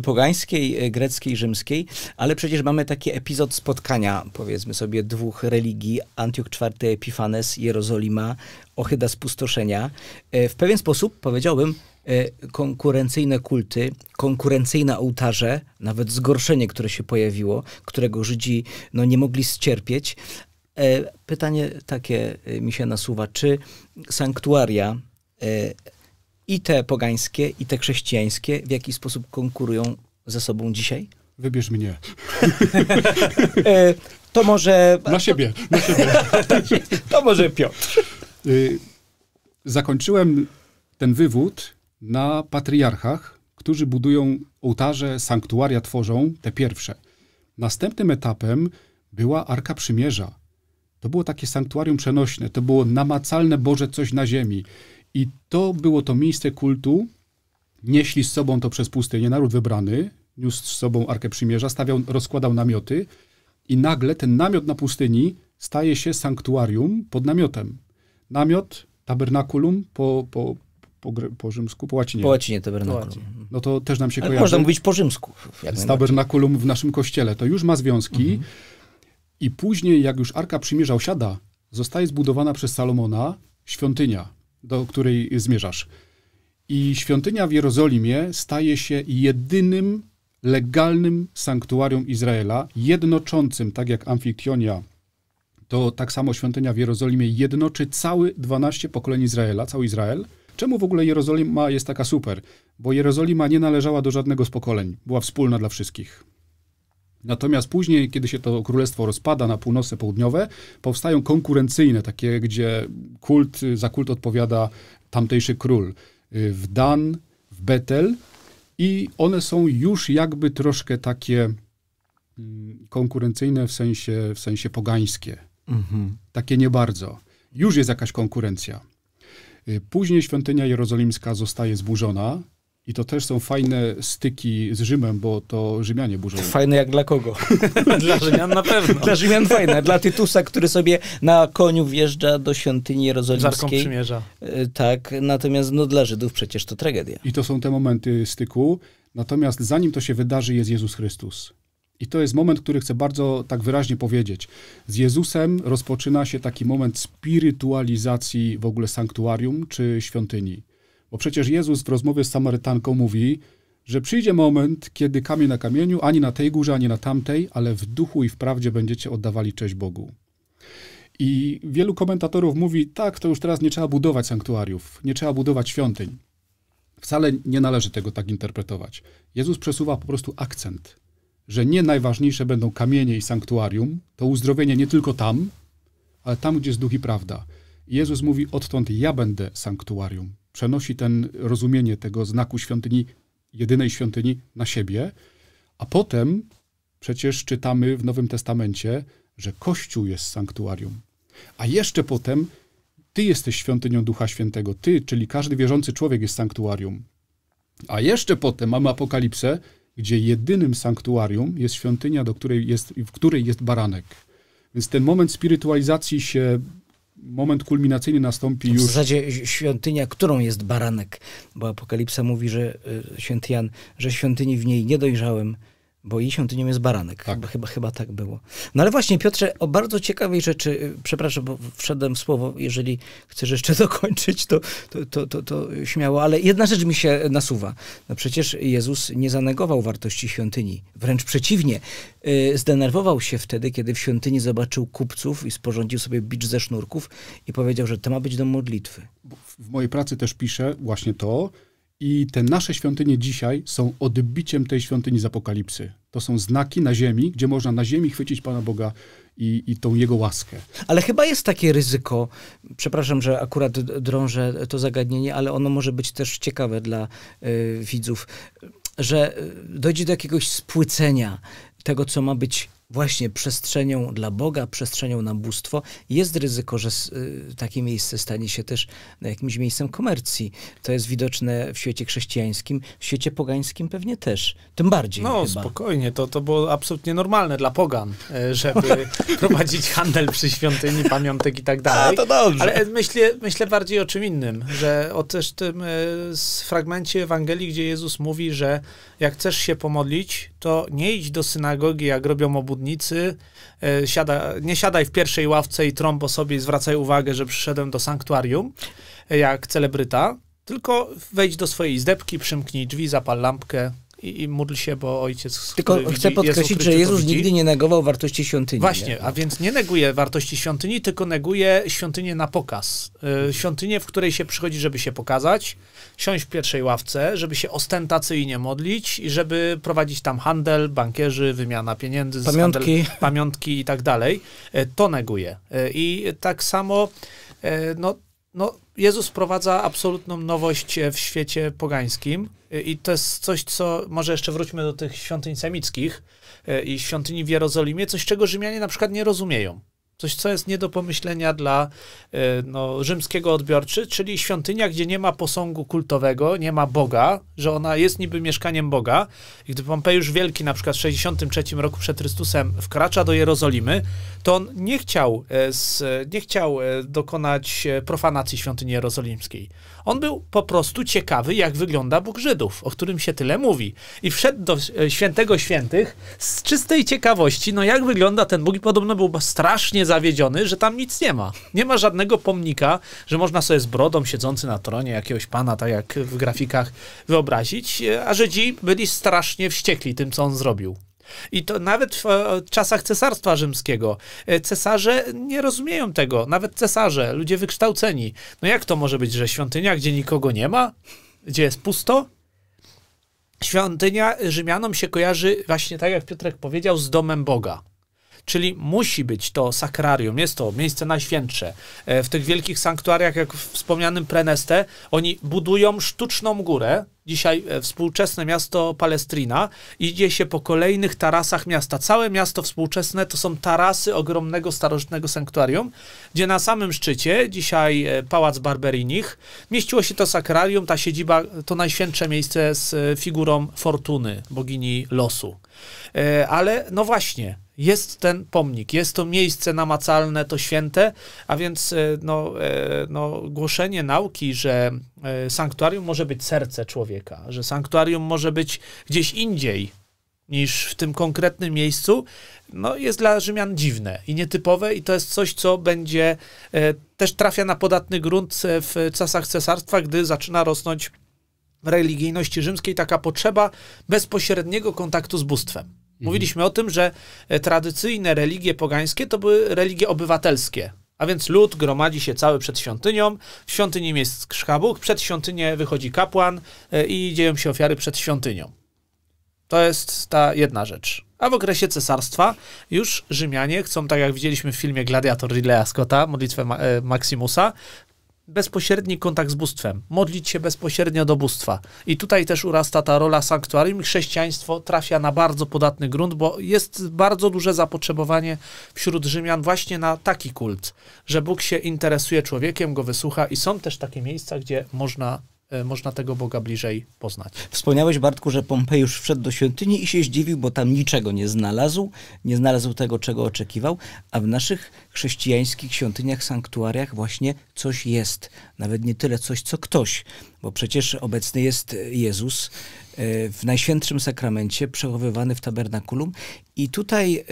pogańskiej, greckiej, rzymskiej, ale przecież mamy taki epizod spotkania, powiedzmy sobie, dwóch religii, Antioch IV Epifanes, Jerozolima, Ochyda Spustoszenia. W pewien sposób, powiedziałbym, E, konkurencyjne kulty, konkurencyjne ołtarze, nawet zgorszenie, które się pojawiło, którego Żydzi no, nie mogli ścierpieć. E, pytanie takie e, mi się nasuwa, czy sanktuaria i te pogańskie, i te chrześcijańskie w jakiś sposób konkurują ze sobą dzisiaj? Wybierz mnie. *laughs* to może. Na siebie, na siebie. *laughs* to może Piotr. Zakończyłem ten wywód na patriarchach, którzy budują ołtarze, sanktuaria tworzą, te pierwsze. Następnym etapem była Arka Przymierza. To było takie sanktuarium przenośne, to było namacalne Boże coś na ziemi. I to było to miejsce kultu. Nieśli z sobą to przez pustynię naród wybrany, niósł z sobą Arkę Przymierza, stawiał, rozkładał namioty i nagle ten namiot na pustyni staje się sanktuarium pod namiotem. Namiot, tabernakulum po, po, po, po rzymsku, po łacinie. Po łacinie tabernakulum. No to też nam się Ale kojarzy. Można mówić po rzymsku. Z tabernakulum w naszym kościele. To już ma związki mhm. i później, jak już Arka Przymierza osiada, zostaje zbudowana przez Salomona świątynia, do której zmierzasz. I świątynia w Jerozolimie staje się jedynym legalnym sanktuarium Izraela, jednoczącym, tak jak Amfiktionia, to tak samo świątynia w Jerozolimie jednoczy cały 12 pokoleń Izraela, cały Izrael – Czemu w ogóle Jerozolima jest taka super? Bo Jerozolima nie należała do żadnego z pokoleń, była wspólna dla wszystkich. Natomiast później, kiedy się to królestwo rozpada na północy, południowe, powstają konkurencyjne, takie, gdzie kult, za kult odpowiada tamtejszy król. W Dan, w Betel i one są już jakby troszkę takie mm, konkurencyjne w sensie, w sensie pogańskie. Mhm. Takie nie bardzo. Już jest jakaś konkurencja. Y, później świątynia jerozolimska zostaje zburzona. I to też są fajne styki z Rzymem, bo to Rzymianie burzą. Fajne jak dla kogo? *laughs* dla Rzymian na pewno. Dla Rzymian fajne. Dla Tytusa, który sobie na koniu wjeżdża do świątyni jerozolimskiej. Z Arką Przymierza. Y, tak, natomiast no, dla Żydów przecież to tragedia. I to są te momenty styku. Natomiast zanim to się wydarzy, jest Jezus Chrystus. I to jest moment, który chcę bardzo tak wyraźnie powiedzieć. Z Jezusem rozpoczyna się taki moment spirytualizacji w ogóle sanktuarium czy świątyni. Bo przecież Jezus w rozmowie z Samarytanką mówi, że przyjdzie moment, kiedy kamień na kamieniu, ani na tej górze, ani na tamtej, ale w duchu i w prawdzie będziecie oddawali cześć Bogu. I wielu komentatorów mówi, tak, to już teraz nie trzeba budować sanktuariów, nie trzeba budować świątyń. Wcale nie należy tego tak interpretować. Jezus przesuwa po prostu akcent że nie najważniejsze będą kamienie i sanktuarium, to uzdrowienie nie tylko tam, ale tam, gdzie jest duch i prawda. Jezus mówi, odtąd ja będę sanktuarium. Przenosi ten rozumienie tego znaku świątyni, jedynej świątyni na siebie, a potem przecież czytamy w Nowym Testamencie, że Kościół jest sanktuarium. A jeszcze potem Ty jesteś świątynią Ducha Świętego. Ty, czyli każdy wierzący człowiek jest sanktuarium. A jeszcze potem mamy apokalipsę, gdzie jedynym sanktuarium jest świątynia, do której jest, w której jest baranek. Więc ten moment spirytualizacji się moment kulminacyjny nastąpi już. W zasadzie świątynia, którą jest baranek, bo Apokalipsa mówi, że y, święty Jan, że świątyni w niej niedojrzałym bo jej świątynią jest baranek. Tak. Chyba, chyba, chyba, tak było. No ale właśnie, Piotrze, o bardzo ciekawej rzeczy, y, przepraszam, bo wszedłem w słowo, jeżeli chcesz jeszcze *laughs* dokończyć, to, to, to, to, to śmiało, ale jedna rzecz mi się nasuwa. No przecież Jezus nie zanegował wartości świątyni. Wręcz przeciwnie. Y, zdenerwował się wtedy, kiedy w świątyni zobaczył kupców i sporządził sobie bicz ze sznurków i powiedział, że to ma być do modlitwy. W mojej pracy też piszę właśnie to, i te nasze świątynie dzisiaj są odbiciem tej świątyni z Apokalipsy. To są znaki na ziemi, gdzie można na ziemi chwycić Pana Boga i, i tą Jego łaskę. Ale chyba jest takie ryzyko, przepraszam, że akurat drążę to zagadnienie, ale ono może być też ciekawe dla y, widzów, że dojdzie do jakiegoś spłycenia tego, co ma być właśnie przestrzenią dla Boga, przestrzenią na bóstwo, jest ryzyko, że y, takie miejsce stanie się też no, jakimś miejscem komercji. To jest widoczne w świecie chrześcijańskim, w świecie pogańskim pewnie też. Tym bardziej. No, chyba. spokojnie, to, to było absolutnie normalne dla pogan, e, żeby *laughs* prowadzić handel przy świątyni, pamiątek i tak dalej. A, to dobrze. Ale e, myślę, myślę bardziej o czym innym, że o też tym z e, fragmencie Ewangelii, gdzie Jezus mówi, że jak chcesz się pomodlić, to nie idź do synagogi, jak robią obudnicy, e, siada, nie siadaj w pierwszej ławce i trąb po sobie i zwracaj uwagę, że przyszedłem do sanktuarium, e, jak celebryta, tylko wejdź do swojej izdebki, przymknij drzwi, zapal lampkę, i, i módl się, bo ojciec. Tylko widzi, chcę podkreślić, Jezus, że Jezus nigdy nie negował wartości świątyni. Właśnie, nie? a więc nie neguje wartości świątyni, tylko neguje świątynię na pokaz. Y, świątynię, w której się przychodzi, żeby się pokazać, siąść w pierwszej ławce, żeby się ostentacyjnie modlić i żeby prowadzić tam handel, bankierzy, wymiana pieniędzy, pamiątki, handel, pamiątki i tak dalej. Y, to neguje. Y, I tak samo no, no, Jezus wprowadza absolutną nowość e, w świecie pogańskim e, i to jest coś, co może jeszcze wróćmy do tych świątyń semickich e, i świątyni w Jerozolimie, coś czego Rzymianie na przykład nie rozumieją. Coś, co jest nie do pomyślenia dla e, no, rzymskiego odbiorcy, czyli świątynia, gdzie nie ma posągu kultowego, nie ma Boga, że ona jest niby mieszkaniem Boga. I gdy Pompejusz Wielki, na przykład w 63 roku przed Chrystusem, wkracza do Jerozolimy, to on nie chciał, e, e, nie chciał dokonać profanacji świątyni jerozolimskiej. On był po prostu ciekawy, jak wygląda Bóg Żydów, o którym się tyle mówi. I wszedł do świętego świętych z czystej ciekawości, no jak wygląda ten Bóg i podobno był strasznie zawiedziony, że tam nic nie ma. Nie ma żadnego pomnika, że można sobie z brodą siedzący na tronie jakiegoś pana, tak jak w grafikach, wyobrazić, e, a Żydzi byli strasznie wściekli tym, co on zrobił. I to nawet w e, czasach cesarstwa rzymskiego. E, cesarze nie rozumieją tego, nawet cesarze, ludzie wykształceni. No jak to może być, że świątynia, gdzie nikogo nie ma, gdzie jest pusto? Świątynia Rzymianom się kojarzy właśnie tak, jak Piotrek powiedział, z domem Boga. Czyli musi być to sakrarium, jest to miejsce najświętsze. E, w tych wielkich sanktuariach, jak w wspomnianym Preneste, oni budują sztuczną górę, dzisiaj e, współczesne miasto Palestrina, idzie się po kolejnych tarasach miasta. Całe miasto współczesne to są tarasy ogromnego starożytnego sanktuarium, gdzie na samym szczycie, dzisiaj e, Pałac Barberinich, mieściło się to sakrarium, ta siedziba, to najświętsze miejsce z figurą fortuny, bogini losu. Ale no właśnie, jest ten pomnik, jest to miejsce namacalne, to święte, a więc e, no, e, no, głoszenie nauki, że e, sanktuarium może być serce człowieka, że sanktuarium może być gdzieś indziej niż w tym konkretnym miejscu, no, jest dla Rzymian dziwne i nietypowe i to jest coś, co będzie, też trafia na podatny grunt w czasach cesarstwa, gdy zaczyna rosnąć w religijności rzymskiej taka potrzeba bezpośredniego kontaktu z bóstwem. Mhm. Mówiliśmy o tym, że e, tradycyjne religie pogańskie to były religie obywatelskie. A więc lud gromadzi się cały przed świątynią, w świątyni jest krzkabuk, przed świątynię wychodzi kapłan e, i dzieją się ofiary przed świątynią. To jest ta jedna rzecz. A w okresie cesarstwa już Rzymianie chcą, tak jak widzieliśmy w filmie Gladiator Ridleya Scotta, modlitwę Ma e, Maximusa, bezpośredni kontakt z bóstwem, modlić się bezpośrednio do bóstwa. I tutaj też urasta ta rola sanktuarium. Chrześcijaństwo trafia na bardzo podatny grunt, bo jest bardzo duże zapotrzebowanie wśród Rzymian właśnie na taki kult, że Bóg się interesuje człowiekiem, go wysłucha i są też takie miejsca, gdzie można E, można tego Boga bliżej poznać. Wspomniałeś, Bartku, że Pompejusz wszedł do świątyni i się zdziwił, bo tam niczego nie znalazł, nie znalazł tego, czego oczekiwał, a w naszych chrześcijańskich świątyniach, sanktuariach właśnie coś jest. Nawet nie tyle coś, co ktoś, bo przecież obecny jest Jezus e, w Najświętszym Sakramencie, przechowywany w tabernakulum. I tutaj e,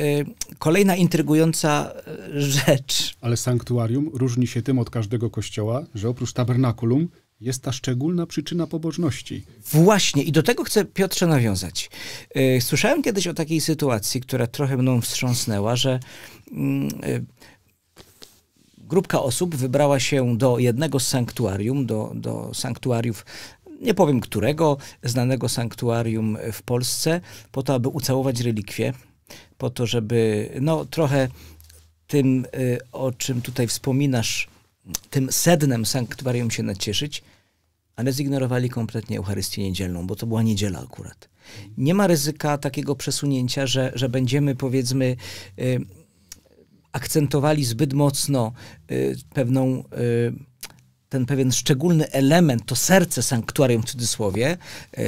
kolejna intrygująca rzecz. Ale sanktuarium różni się tym od każdego kościoła, że oprócz tabernakulum jest ta szczególna przyczyna pobożności. Właśnie, i do tego chcę Piotrze nawiązać. E, słyszałem kiedyś o takiej sytuacji, która trochę mną wstrząsnęła, że mm, e, grupka osób wybrała się do jednego z sanktuarium, do, do sanktuariów, nie powiem którego, znanego sanktuarium w Polsce, po to, aby ucałować relikwie, po to, żeby no, trochę tym, e, o czym tutaj wspominasz, tym sednem sanktuarium się nacieszyć, ale zignorowali kompletnie Eucharystię Niedzielną, bo to była niedziela akurat. Nie ma ryzyka takiego przesunięcia, że, że będziemy powiedzmy y, akcentowali zbyt mocno y, pewną y, ten pewien szczególny element, to serce sanktuarium w cudzysłowie, e,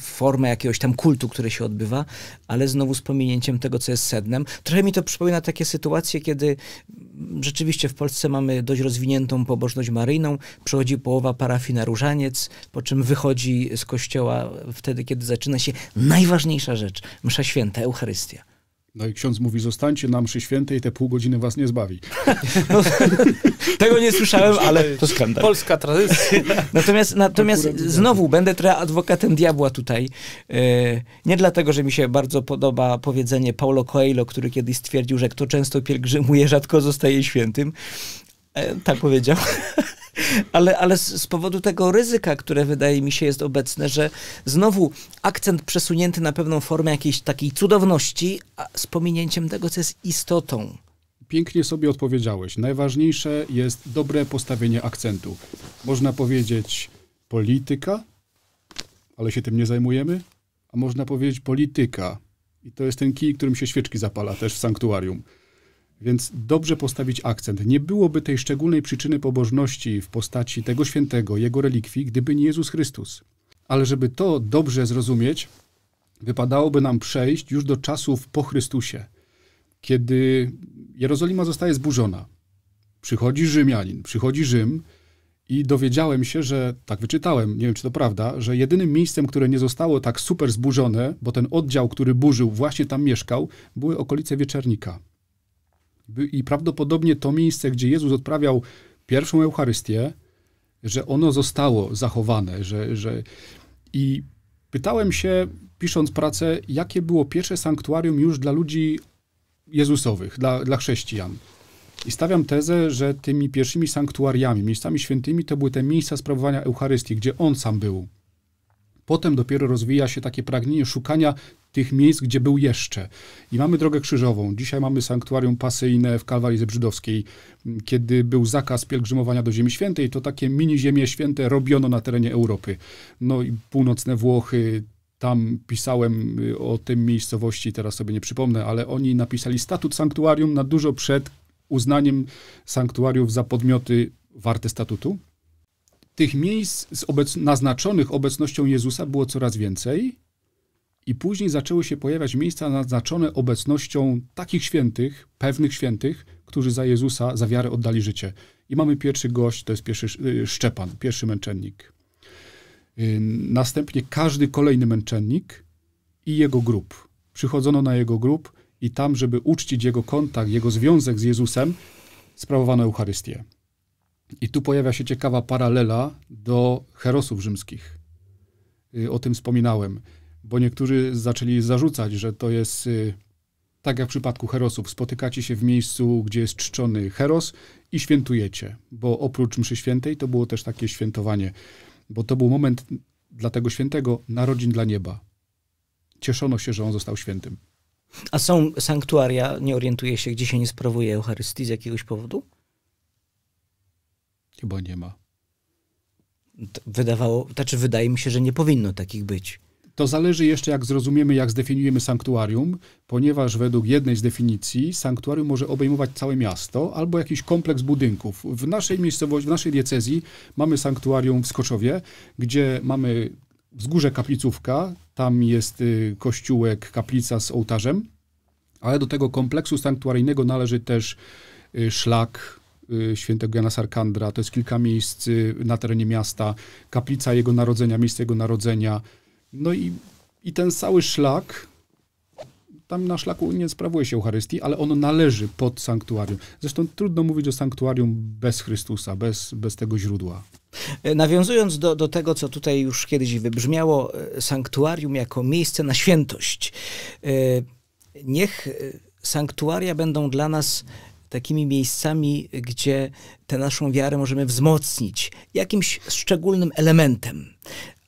formę jakiegoś tam kultu, który się odbywa, ale znowu z pominięciem tego, co jest sednem. Trochę mi to przypomina takie sytuacje, kiedy rzeczywiście w Polsce mamy dość rozwiniętą pobożność maryjną, przychodzi połowa parafii na różaniec, po czym wychodzi z kościoła wtedy, kiedy zaczyna się najważniejsza rzecz, msza święta, Eucharystia. No i ksiądz mówi, zostańcie na mszy świętej, te pół godziny was nie zbawi. *laughs* No, tego nie słyszałem, ale to skandal. Polska tradycja. *laughs* Natomiast, natomiast znowu będę trochę adwokatem diabła tutaj. E, nie dlatego, że mi się bardzo podoba powiedzenie Paulo Coelho, który kiedyś stwierdził, że kto często pielgrzymuje, rzadko zostaje świętym. E, tak powiedział. *laughs* ale, ale z powodu tego ryzyka, które wydaje mi się jest obecne, że znowu akcent przesunięty na pewną formę jakiejś takiej cudowności, a z pominięciem tego, co jest istotą. Pięknie sobie odpowiedziałeś. Najważniejsze jest dobre postawienie akcentu. Można powiedzieć polityka, ale się tym nie zajmujemy, a można powiedzieć polityka. I to jest ten kij, którym się świeczki zapala też w sanktuarium. Więc dobrze postawić akcent. Nie byłoby tej szczególnej przyczyny pobożności w postaci tego świętego, jego relikwii, gdyby nie Jezus Chrystus. Ale żeby to dobrze zrozumieć, wypadałoby nam przejść już do czasów po Chrystusie, kiedy Jerozolima zostaje zburzona. Przychodzi Rzymianin, przychodzi Rzym i dowiedziałem się, że tak wyczytałem, nie wiem czy to prawda, że jedynym miejscem, które nie zostało tak super zburzone, bo ten oddział, który burzył, właśnie tam mieszkał, były okolice Wieczernika. I prawdopodobnie to miejsce, gdzie Jezus odprawiał pierwszą Eucharystię, że ono zostało zachowane, że, że... i pytałem się, pisząc pracę, jakie było pierwsze sanktuarium już dla ludzi jezusowych, dla, dla chrześcijan. I stawiam tezę, że tymi pierwszymi sanktuariami, miejscami świętymi, to były te miejsca sprawowania Eucharystii, gdzie on sam był. Potem dopiero rozwija się takie pragnienie szukania tych miejsc, gdzie był jeszcze. I mamy drogę krzyżową. Dzisiaj mamy sanktuarium pasyjne w Kalwarii Zebrzydowskiej, kiedy był zakaz pielgrzymowania do Ziemi Świętej, to takie mini ziemie święte robiono na terenie Europy. No i północne Włochy, tam pisałem y, o tym miejscowości, teraz sobie nie przypomnę, ale oni napisali statut sanktuarium na dużo przed uznaniem sanktuariów za podmioty warte statutu. Tych miejsc obec naznaczonych obecnością Jezusa było coraz więcej. I później zaczęły się pojawiać miejsca naznaczone obecnością takich świętych, pewnych świętych, którzy za Jezusa, za wiarę oddali życie. I mamy pierwszy gość, to jest pierwszy y, Szczepan, pierwszy męczennik. Y, następnie każdy kolejny męczennik i jego grup. Przychodzono na jego grup i tam, żeby uczcić jego kontakt, jego związek z Jezusem, sprawowano Eucharystię. I tu pojawia się ciekawa paralela do herosów rzymskich. Y, o tym wspominałem bo niektórzy zaczęli zarzucać, że to jest y, tak jak w przypadku herosów, spotykacie się w miejscu, gdzie jest czczony heros i świętujecie, bo oprócz mszy świętej to było też takie świętowanie, bo to był moment dla tego świętego narodzin dla nieba. Cieszono się, że on został świętym. A są sanktuaria, nie orientuje się, gdzie się nie sprawuje Eucharystii z jakiegoś powodu? Chyba nie ma. Wydawało, znaczy wydaje mi się, że nie powinno takich być. To zależy jeszcze, jak zrozumiemy, jak zdefiniujemy sanktuarium, ponieważ według jednej z definicji sanktuarium może obejmować całe miasto albo jakiś kompleks budynków. W naszej miejscowości, w naszej diecezji mamy sanktuarium w Skoczowie, gdzie mamy wzgórze kaplicówka, tam jest y, kościółek, kaplica z ołtarzem, ale do tego kompleksu sanktuaryjnego należy też y, szlak, y, świętego Jana Sarkandra, to jest kilka miejsc na terenie miasta, kaplica jego narodzenia, miejsce jego narodzenia, no i, i ten cały szlak, tam na szlaku nie sprawuje się Eucharystii, ale ono należy pod sanktuarium. Zresztą trudno mówić o sanktuarium bez Chrystusa, bez, bez tego źródła. E, nawiązując do, do tego, co tutaj już kiedyś wybrzmiało, e, sanktuarium jako miejsce na świętość. E, niech sanktuaria będą dla nas takimi miejscami, gdzie tę naszą wiarę możemy wzmocnić jakimś szczególnym elementem.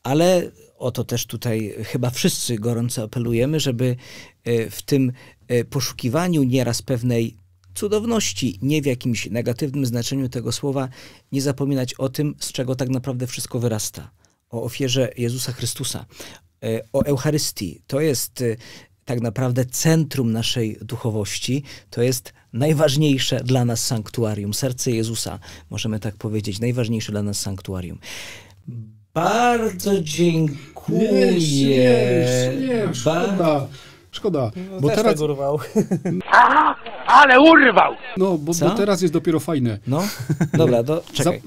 Ale o to też tutaj chyba wszyscy gorąco apelujemy, żeby e, w tym e, poszukiwaniu nieraz pewnej cudowności, nie w jakimś negatywnym znaczeniu tego słowa, nie zapominać o tym, z czego tak naprawdę wszystko wyrasta. O ofierze Jezusa Chrystusa, e, o Eucharystii. To jest tak naprawdę centrum naszej duchowości. To jest najważniejsze dla nas sanktuarium, serce Jezusa, możemy tak powiedzieć, najważniejsze dla nas sanktuarium. Bardzo dziękuję. Nie, nie, nie szkoda. Szkoda, bo no, Też teraz... urwał. *laughs* A, ale urwał! No, bo, bo, teraz jest dopiero fajne. No, dobra, do... *laughs* czekaj.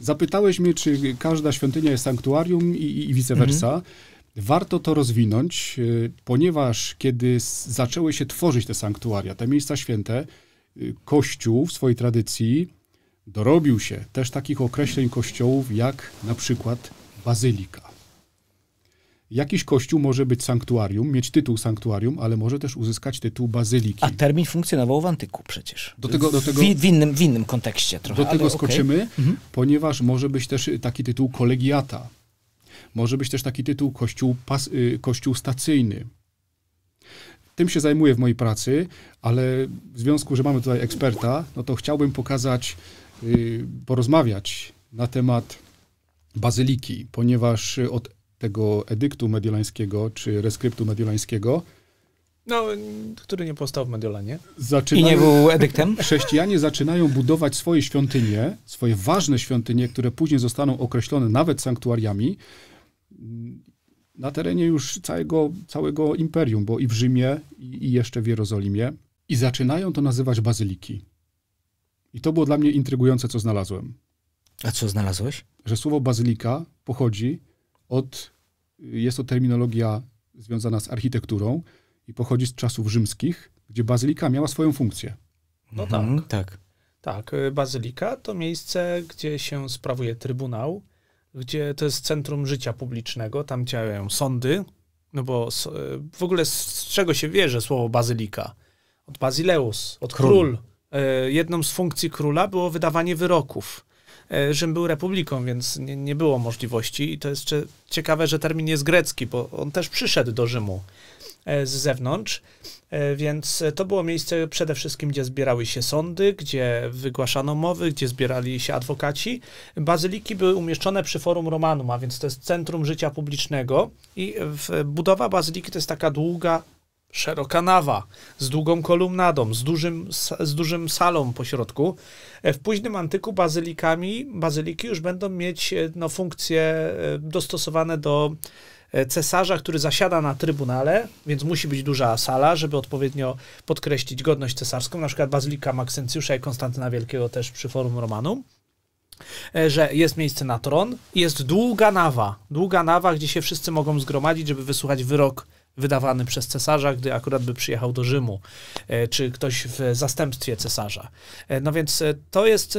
Zapytałeś mnie, czy każda świątynia jest sanktuarium i, i vice mhm. versa. Mhm. Warto to rozwinąć, e, ponieważ kiedy zaczęły się tworzyć te sanktuaria, te miejsca święte, Y, kościół w swojej tradycji dorobił się też takich określeń kościołów jak na przykład bazylika. Jakiś kościół może być sanktuarium, mieć tytuł sanktuarium, ale może też uzyskać tytuł bazyliki. A termin funkcjonował w antyku przecież. Do tego, do tego, w, w, innym, w innym kontekście trochę. Do tego skoczymy, okay. Mhm. ponieważ może być też y, taki tytuł kolegiata. Może być też taki tytuł kościół, pas, y, kościół stacyjny. Tym się zajmuję w mojej pracy, ale w związku, że mamy tutaj eksperta, no to chciałbym pokazać, y, porozmawiać na temat bazyliki, ponieważ od tego edyktu mediolańskiego czy reskryptu mediolańskiego no, który nie powstał w Mediolanie. Zaczynają, I nie był edyktem. *laughs* Chrześcijanie zaczynają budować swoje świątynie, swoje ważne świątynie, które później zostaną określone nawet sanktuariami na terenie już całego, całego imperium, bo i w Rzymie, i, i jeszcze w Jerozolimie. I zaczynają to nazywać bazyliki. I to było dla mnie intrygujące, co znalazłem. A co znalazłeś? Że słowo bazylika pochodzi od, jest to terminologia związana z architekturą i pochodzi z czasów rzymskich, gdzie bazylika miała swoją funkcję. No tak. mhm, tak. tak. Tak, bazylika to miejsce, gdzie się sprawuje trybunał, gdzie to jest centrum życia publicznego, tam działają sądy, no bo e, w ogóle z czego się bierze słowo bazylika? Od bazileus, od król. król. E, jedną z funkcji króla było wydawanie wyroków. Rzym e, był republiką, więc nie, nie było możliwości i to jest ciekawe, że termin jest grecki, bo on też przyszedł do Rzymu. E, z zewnątrz. E, więc to było miejsce przede wszystkim, gdzie zbierały się sądy, gdzie wygłaszano mowy, gdzie zbierali się adwokaci. Bazyliki były umieszczone przy Forum Romanum, a więc to jest centrum życia publicznego. I budowa bazyliki to jest taka długa, szeroka nawa z długą kolumnadą, z dużym, z dużym salą po środku. E, w późnym antyku bazylikami, bazyliki już będą mieć no, funkcje dostosowane do E, cesarza, który zasiada na trybunale, więc musi być duża sala, żeby odpowiednio podkreślić godność cesarską, na przykład Bazylika Maksencjusza i Konstantyna Wielkiego też przy Forum Romanum e, że jest miejsce na tron i jest długa nawa, długa nawa, gdzie się wszyscy mogą zgromadzić, żeby wysłuchać wyrok wydawany przez cesarza, gdy akurat by przyjechał do Rzymu, e, czy ktoś w zastępstwie cesarza. No więc to jest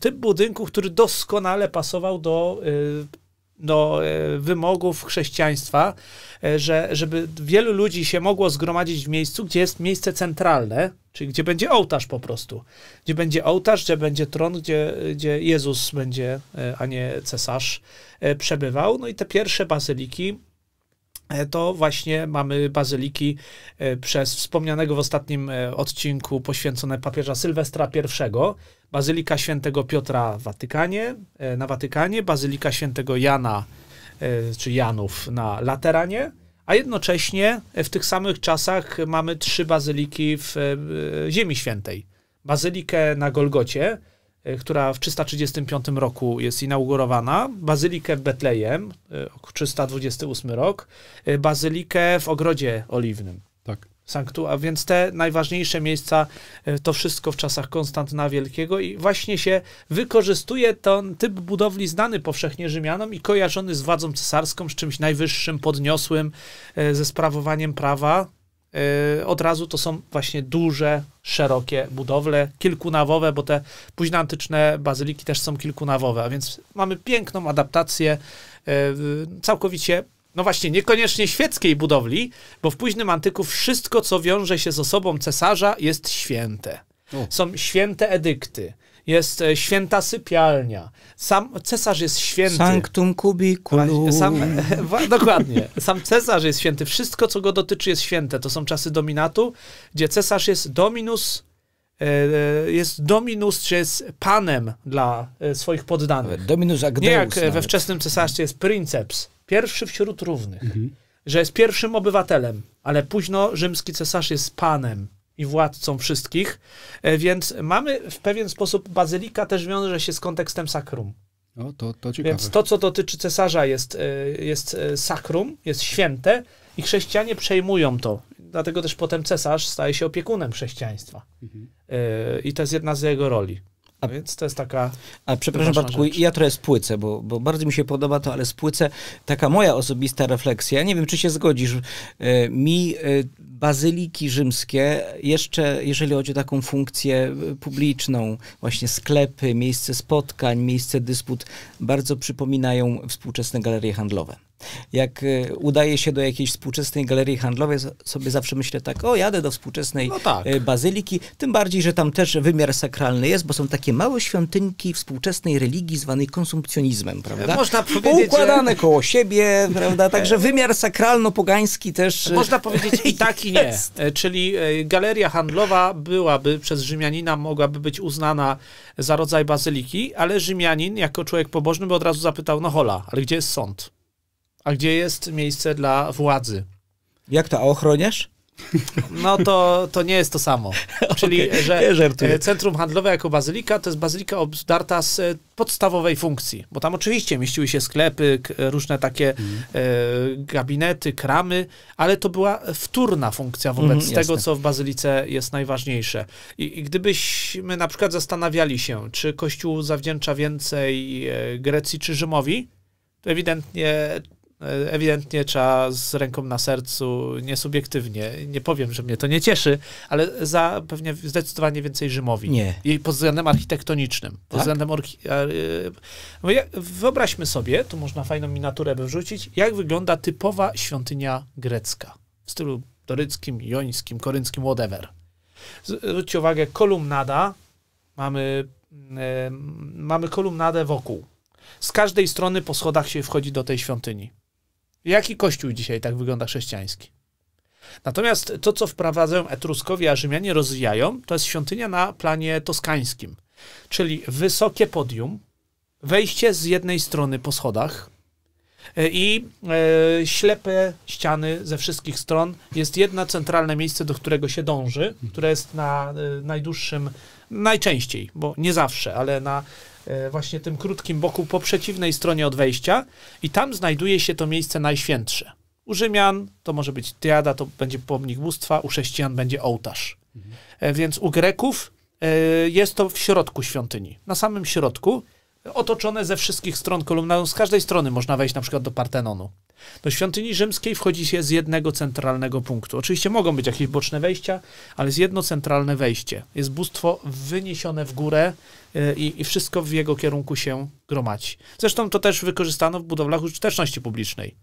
typ budynku, który doskonale pasował do do e, wymogów chrześcijaństwa, e, że, żeby wielu ludzi się mogło zgromadzić w miejscu, gdzie jest miejsce centralne, czyli gdzie będzie ołtarz po prostu. Gdzie będzie ołtarz, gdzie będzie tron, gdzie, gdzie Jezus będzie, e, a nie cesarz, przebywał. No i te pierwsze bazyliki E, to właśnie mamy bazyliki e, przez wspomnianego w ostatnim e, odcinku poświęcone papieża Sylwestra I, Bazylika Świętego Piotra w Watykanie, na Watykanie, Bazylika Świętego Jana czy Janów na Lateranie, a jednocześnie w tych samych czasach mamy trzy bazyliki w Ziemi Świętej. Bazylikę na Golgocie, E, która w 335 roku jest inaugurowana, bazylikę w Betlejem, 328 e, rok, e, bazylikę w Ogrodzie Oliwnym. Tak. Sanktu, a więc te najważniejsze miejsca, to wszystko w czasach Konstantyna Wielkiego i właśnie się wykorzystuje ten typ budowli znany powszechnie Rzymianom i kojarzony z władzą cesarską, z czymś najwyższym, podniosłym, ze sprawowaniem prawa, Yy, od razu to są właśnie duże, szerokie budowle, kilkunawowe, bo te późnoantyczne bazyliki też są kilkunawowe, a więc mamy piękną adaptację yy, całkowicie no właśnie, niekoniecznie świeckiej budowli, bo w późnym antyku wszystko, co wiąże się z osobą cesarza, jest święte. Są święte edykty, jest e, święta sypialnia. Sam cesarz jest święty. Sanctum cubiculum. Sam, *laughs* dokładnie. Sam cesarz jest święty. Wszystko, co go dotyczy, jest święte. To są czasy dominatu, gdzie cesarz jest dominus e, e, jest dominus, czy jest panem dla swoich poddanych. Dominus Agdeus. Nie jak nawet. we wczesnym cesarstwie jest princeps, pierwszy wśród równych, mhm. że jest pierwszym obywatelem, ale późno rzymski cesarz jest panem i władcą wszystkich, e, więc mamy w pewien sposób, bazylika też wiąże się z kontekstem sakrum. No, to, to ciekawe. Więc to, co dotyczy cesarza jest, e, jest e, sakrum, jest święte i chrześcijanie przejmują to. Dlatego też potem cesarz staje się opiekunem chrześcijaństwa. Mhm. I to jest jedna z jego roli. A, no Więc to jest taka. A przepraszam, Bartku, rzecz. ja trochę spłycę, bo, bo bardzo mi się podoba to, ale spłycę. Taka moja osobista refleksja, nie wiem, czy się zgodzisz. Mi bazyliki rzymskie, jeszcze jeżeli chodzi o taką funkcję e, publiczną, właśnie sklepy, miejsce spotkań, miejsce dysput, bardzo przypominają współczesne galerie handlowe. Jak e, udaje się do jakiejś współczesnej galerii handlowej, sobie zawsze myślę tak, o jadę do współczesnej no tak. E, bazyliki, tym bardziej, że tam też wymiar sakralny jest, bo są takie małe świątynki współczesnej religii zwanej konsumpcjonizmem, prawda? Można powiedzieć, Układane że... koło siebie, prawda? Także wymiar sakralno-pogański też... Można powiedzieć i *laughs* tak, nie. Jest. E, czyli e, galeria handlowa byłaby przez Rzymianina, mogłaby być uznana za rodzaj bazyliki, ale Rzymianin jako człowiek pobożny by od razu zapytał, no hola, ale gdzie jest sąd? A gdzie jest miejsce dla władzy? Jak to, a ochroniarz? No to, to nie jest to samo. Czyli, okay, że e, centrum handlowe jako bazylika to jest bazylika obdarta z e, podstawowej funkcji, bo tam oczywiście mieściły się sklepy, e, różne takie mm. gabinety, kramy, ale to była wtórna funkcja wobec mm, tego, co w bazylice jest najważniejsze. I, I, gdybyśmy na przykład zastanawiali się, czy Kościół zawdzięcza więcej Grecji czy Rzymowi, to ewidentnie E, ewidentnie trzeba z ręką na sercu, niesubiektywnie, nie powiem, że mnie to nie cieszy, ale za pewnie zdecydowanie więcej Rzymowi. Nie. I pod względem architektonicznym. Tak? Pod względem... E, e, wyobraźmy sobie, tu można fajną miniaturę wyrzucić, jak wygląda typowa świątynia grecka w stylu doryckim, jońskim, korynckim, whatever. Zwróćcie uwagę, kolumnada, mamy, mm, mamy kolumnadę wokół. Z każdej strony po schodach się wchodzi do tej świątyni. Jaki kościół dzisiaj tak wygląda chrześcijański? Natomiast to, co wprowadzają Etruskowie, a Rzymianie rozwijają, to jest świątynia na planie toskańskim, czyli wysokie podium, wejście z jednej strony po schodach e, i e, ślepe ściany ze wszystkich stron. Jest jedno centralne miejsce, do którego się dąży, które jest na e, najdłuższym, najczęściej, bo nie zawsze, ale na E, właśnie tym krótkim boku po przeciwnej stronie od wejścia i tam znajduje się to miejsce najświętsze. U Rzymian to może być triada, to będzie pomnik bóstwa, u chrześcijan będzie ołtarz. Mhm. E, więc u Greków e, jest to w środku świątyni, na samym środku otoczone ze wszystkich stron kolumną. No, z każdej strony można wejść na przykład do Partenonu. Do świątyni rzymskiej wchodzi się z jednego centralnego punktu. Oczywiście mogą być jakieś boczne wejścia, ale jest jedno centralne wejście. Jest bóstwo wyniesione w górę e, i, i wszystko w jego kierunku się gromadzi. Zresztą to też wykorzystano w budowlach użyteczności publicznej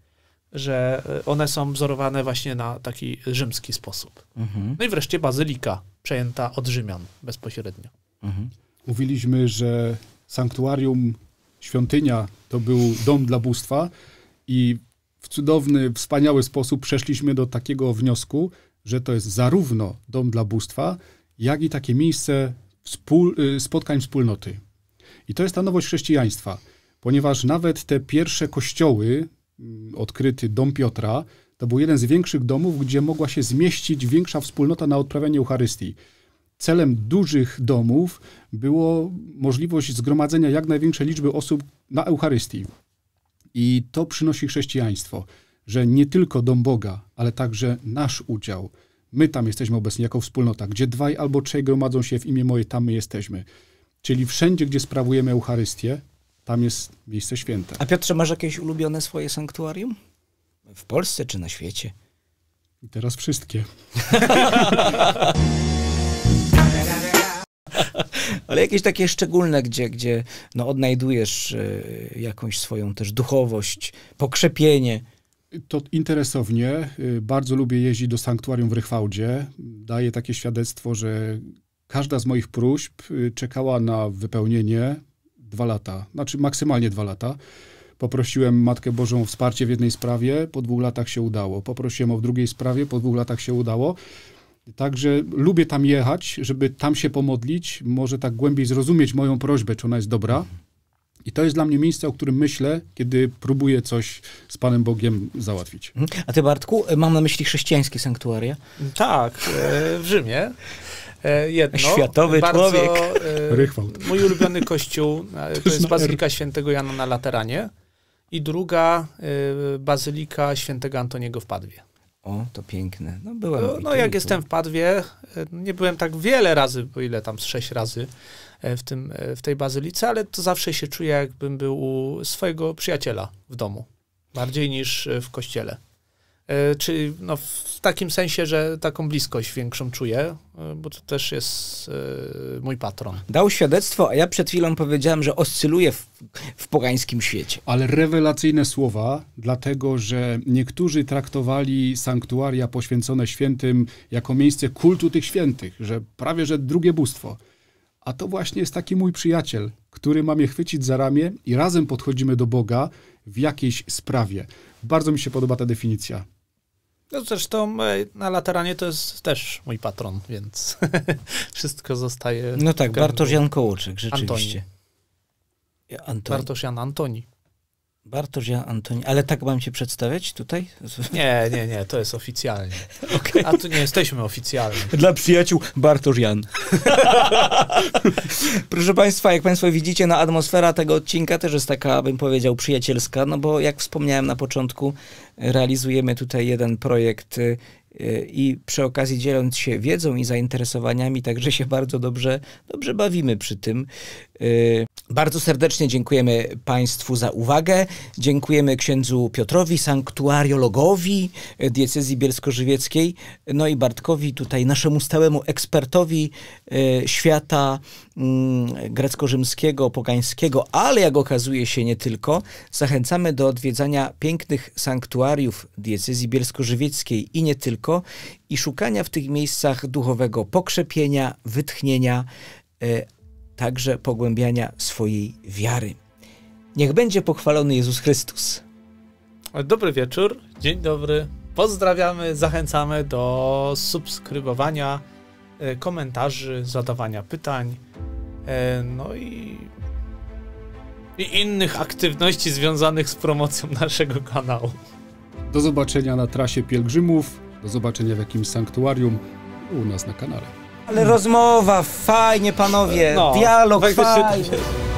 że e, one są wzorowane właśnie na taki rzymski sposób. Mhm. No i wreszcie bazylika, przejęta od Rzymian bezpośrednio. Mhm. Mówiliśmy, że sanktuarium, świątynia to był dom dla bóstwa i w cudowny, wspaniały sposób przeszliśmy do takiego wniosku, że to jest zarówno dom dla bóstwa, jak i takie miejsce współ, y, spotkań wspólnoty. I to jest ta nowość chrześcijaństwa, ponieważ nawet te pierwsze kościoły, mm, odkryty dom Piotra, to był jeden z większych domów, gdzie mogła się zmieścić większa wspólnota na odprawianie Eucharystii celem dużych domów było możliwość zgromadzenia jak największej liczby osób na Eucharystii. I to przynosi chrześcijaństwo, że nie tylko dom Boga, ale także nasz udział. My tam jesteśmy obecni jako wspólnota, gdzie dwaj albo trzej gromadzą się w imię moje, tam my jesteśmy. Czyli wszędzie, gdzie sprawujemy Eucharystię, tam jest miejsce święte. A Piotrze, masz jakieś ulubione swoje sanktuarium? W Polsce czy na świecie? I teraz wszystkie. *laughs* *laughs* Ale jakieś takie szczególne, gdzie, gdzie no, odnajdujesz e, jakąś swoją też duchowość, pokrzepienie. To interesownie. E, bardzo lubię jeździć do sanktuarium w Rychwałdzie. Daję takie świadectwo, że każda z moich próśb e, czekała na wypełnienie dwa lata, znaczy maksymalnie dwa lata. Poprosiłem Matkę Bożą o wsparcie w jednej sprawie, po dwóch latach się udało. Poprosiłem o w drugiej sprawie, po dwóch latach się udało. Także lubię tam jechać, żeby tam się pomodlić, może tak głębiej zrozumieć moją prośbę, czy ona jest dobra. I to jest dla mnie miejsce, o którym myślę, kiedy próbuję coś z Panem Bogiem załatwić. Mhm. A ty, Bartku, mam na myśli chrześcijańskie sanktuaria? Tak, e, w Rzymie. E, jedno, Światowy bardzo, człowiek. E, Rychwałt. Mój ulubiony kościół to jest Bazylika Świętego Jana na Lateranie i druga Bazylika Świętego Antoniego w Padwie. O, to piękne. No, byłem no, no jak jestem w Padwie, e, nie byłem tak wiele razy, bo ile tam, z sześć razy e, w, tym, e, w tej bazylice, ale to zawsze się czuję, jakbym był u swojego przyjaciela w domu, bardziej niż w kościele. E, Czyli no w takim sensie, że taką bliskość większą czuję, e, bo to też jest e, mój patron. Dał świadectwo, a ja przed chwilą powiedziałem, że oscyluje w, w pogańskim świecie. Ale rewelacyjne słowa, dlatego że niektórzy traktowali sanktuaria poświęcone świętym jako miejsce kultu tych świętych, że prawie że drugie bóstwo. A to właśnie jest taki mój przyjaciel, który ma mnie chwycić za ramię i razem podchodzimy do Boga w jakiejś sprawie. Bardzo mi się podoba ta definicja. No zresztą e, na lateranie to jest też mój patron, więc *laughs* wszystko zostaje. No tak, Bartosz Jan Kołoczek, rzeczywiście. Antoni. Antoni. Bartosz Jan Antoni. Bartosz Jan Antoni, ale tak mam się przedstawiać tutaj? *laughs* Nie, nie, nie, to jest oficjalnie. *laughs* Okay. A tu nie jesteśmy oficjalni. Dla przyjaciół Bartosz Jan. *laughs* Proszę Państwa, jak Państwo widzicie, no, atmosfera tego odcinka też jest taka, bym powiedział, przyjacielska, no bo jak wspomniałem na początku, realizujemy tutaj jeden projekt y, i przy okazji dzieląc się wiedzą i zainteresowaniami, także się bardzo dobrze, dobrze bawimy przy tym. Y, bardzo serdecznie dziękujemy Państwu za uwagę. Dziękujemy księdzu Piotrowi, sanktuariologowi diecezji bielsko-żywieckiej, no i Bartkowi, tutaj naszemu stałemu ekspertowi y, świata mm, grecko-rzymskiego, pogańskiego, ale jak okazuje się nie tylko. Zachęcamy do odwiedzania pięknych sanktuariów diecezji bielsko-żywieckiej i nie tylko i szukania w tych miejscach duchowego pokrzepienia, wytchnienia, y, także pogłębiania swojej wiary. Niech będzie pochwalony Jezus Chrystus. Dobry wieczór, dzień dobry. Pozdrawiamy, zachęcamy do subskrybowania, e, komentarzy, zadawania pytań, e, no i, i innych aktywności związanych z promocją *laughs* naszego kanału. Do zobaczenia na trasie pielgrzymów, do zobaczenia w jakimś sanktuarium u nas na kanale. Ale rozmowa, fajnie panowie, no, dialog, fajnie.